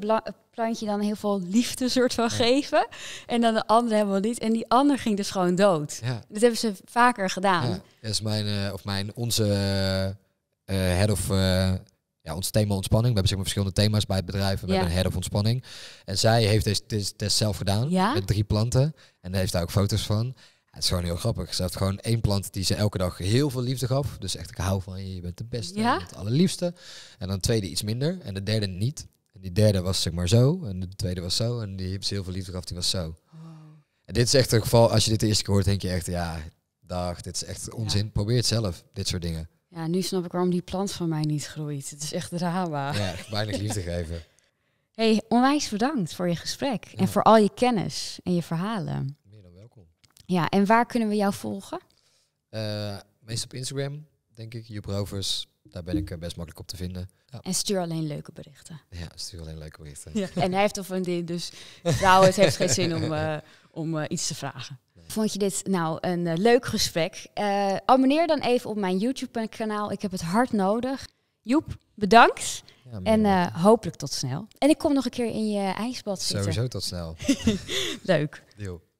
plantje dan heel veel liefde soort van geven. En dan de andere helemaal niet. En die ander ging dus gewoon dood. Dat hebben ze vaker gedaan. Ja. Dat is mijn, eh, of mijn, onze uh, head of... ja, ons thema ontspanning. We hebben zeg maar verschillende thema's bij het bedrijf. We hebben een head of ontspanning. En zij heeft deze test, zelf gedaan. Met drie planten. En daar heeft daar ook foto's van. Het is gewoon heel grappig. Ze had gewoon één plant die ze elke dag heel veel liefde gaf. Dus echt, ik hou van je, je bent de beste, ja? je bent de allerliefste. En dan tweede iets minder en de derde niet. En die derde was zeg maar zo en de tweede was zo. En die heeft ze heel veel liefde gaf, die was zo. Oh. En dit is echt een geval, als je dit de eerste keer hoort, denk je echt, ja, dag, dit is echt onzin. Probeer het zelf, dit soort dingen. Ja, nu snap ik waarom die plant van mij niet groeit. Het is echt drama. Ja, weinig [laughs] liefde geven. Hey, onwijs bedankt voor je gesprek en voor al je kennis en je verhalen. Ja, en waar kunnen we jou volgen? Eh, meest op Instagram, denk ik. Joep Rovers, daar ben ik eh, best makkelijk op te vinden. Ja. En stuur alleen leuke berichten. Ja, stuur alleen leuke berichten. Ja. en hij heeft al een ding, dus vrouw, het heeft geen zin om, eh, om iets te vragen. Vond je dit nou een leuk gesprek? abonneer dan even op mijn YouTube-kanaal. Ik heb het hard nodig. Joep, bedankt. Ja, en hopelijk tot snel. En ik kom nog een keer in je ijsbad zitten. Sowieso tot snel. [laughs] [laughs] leuk. Deel.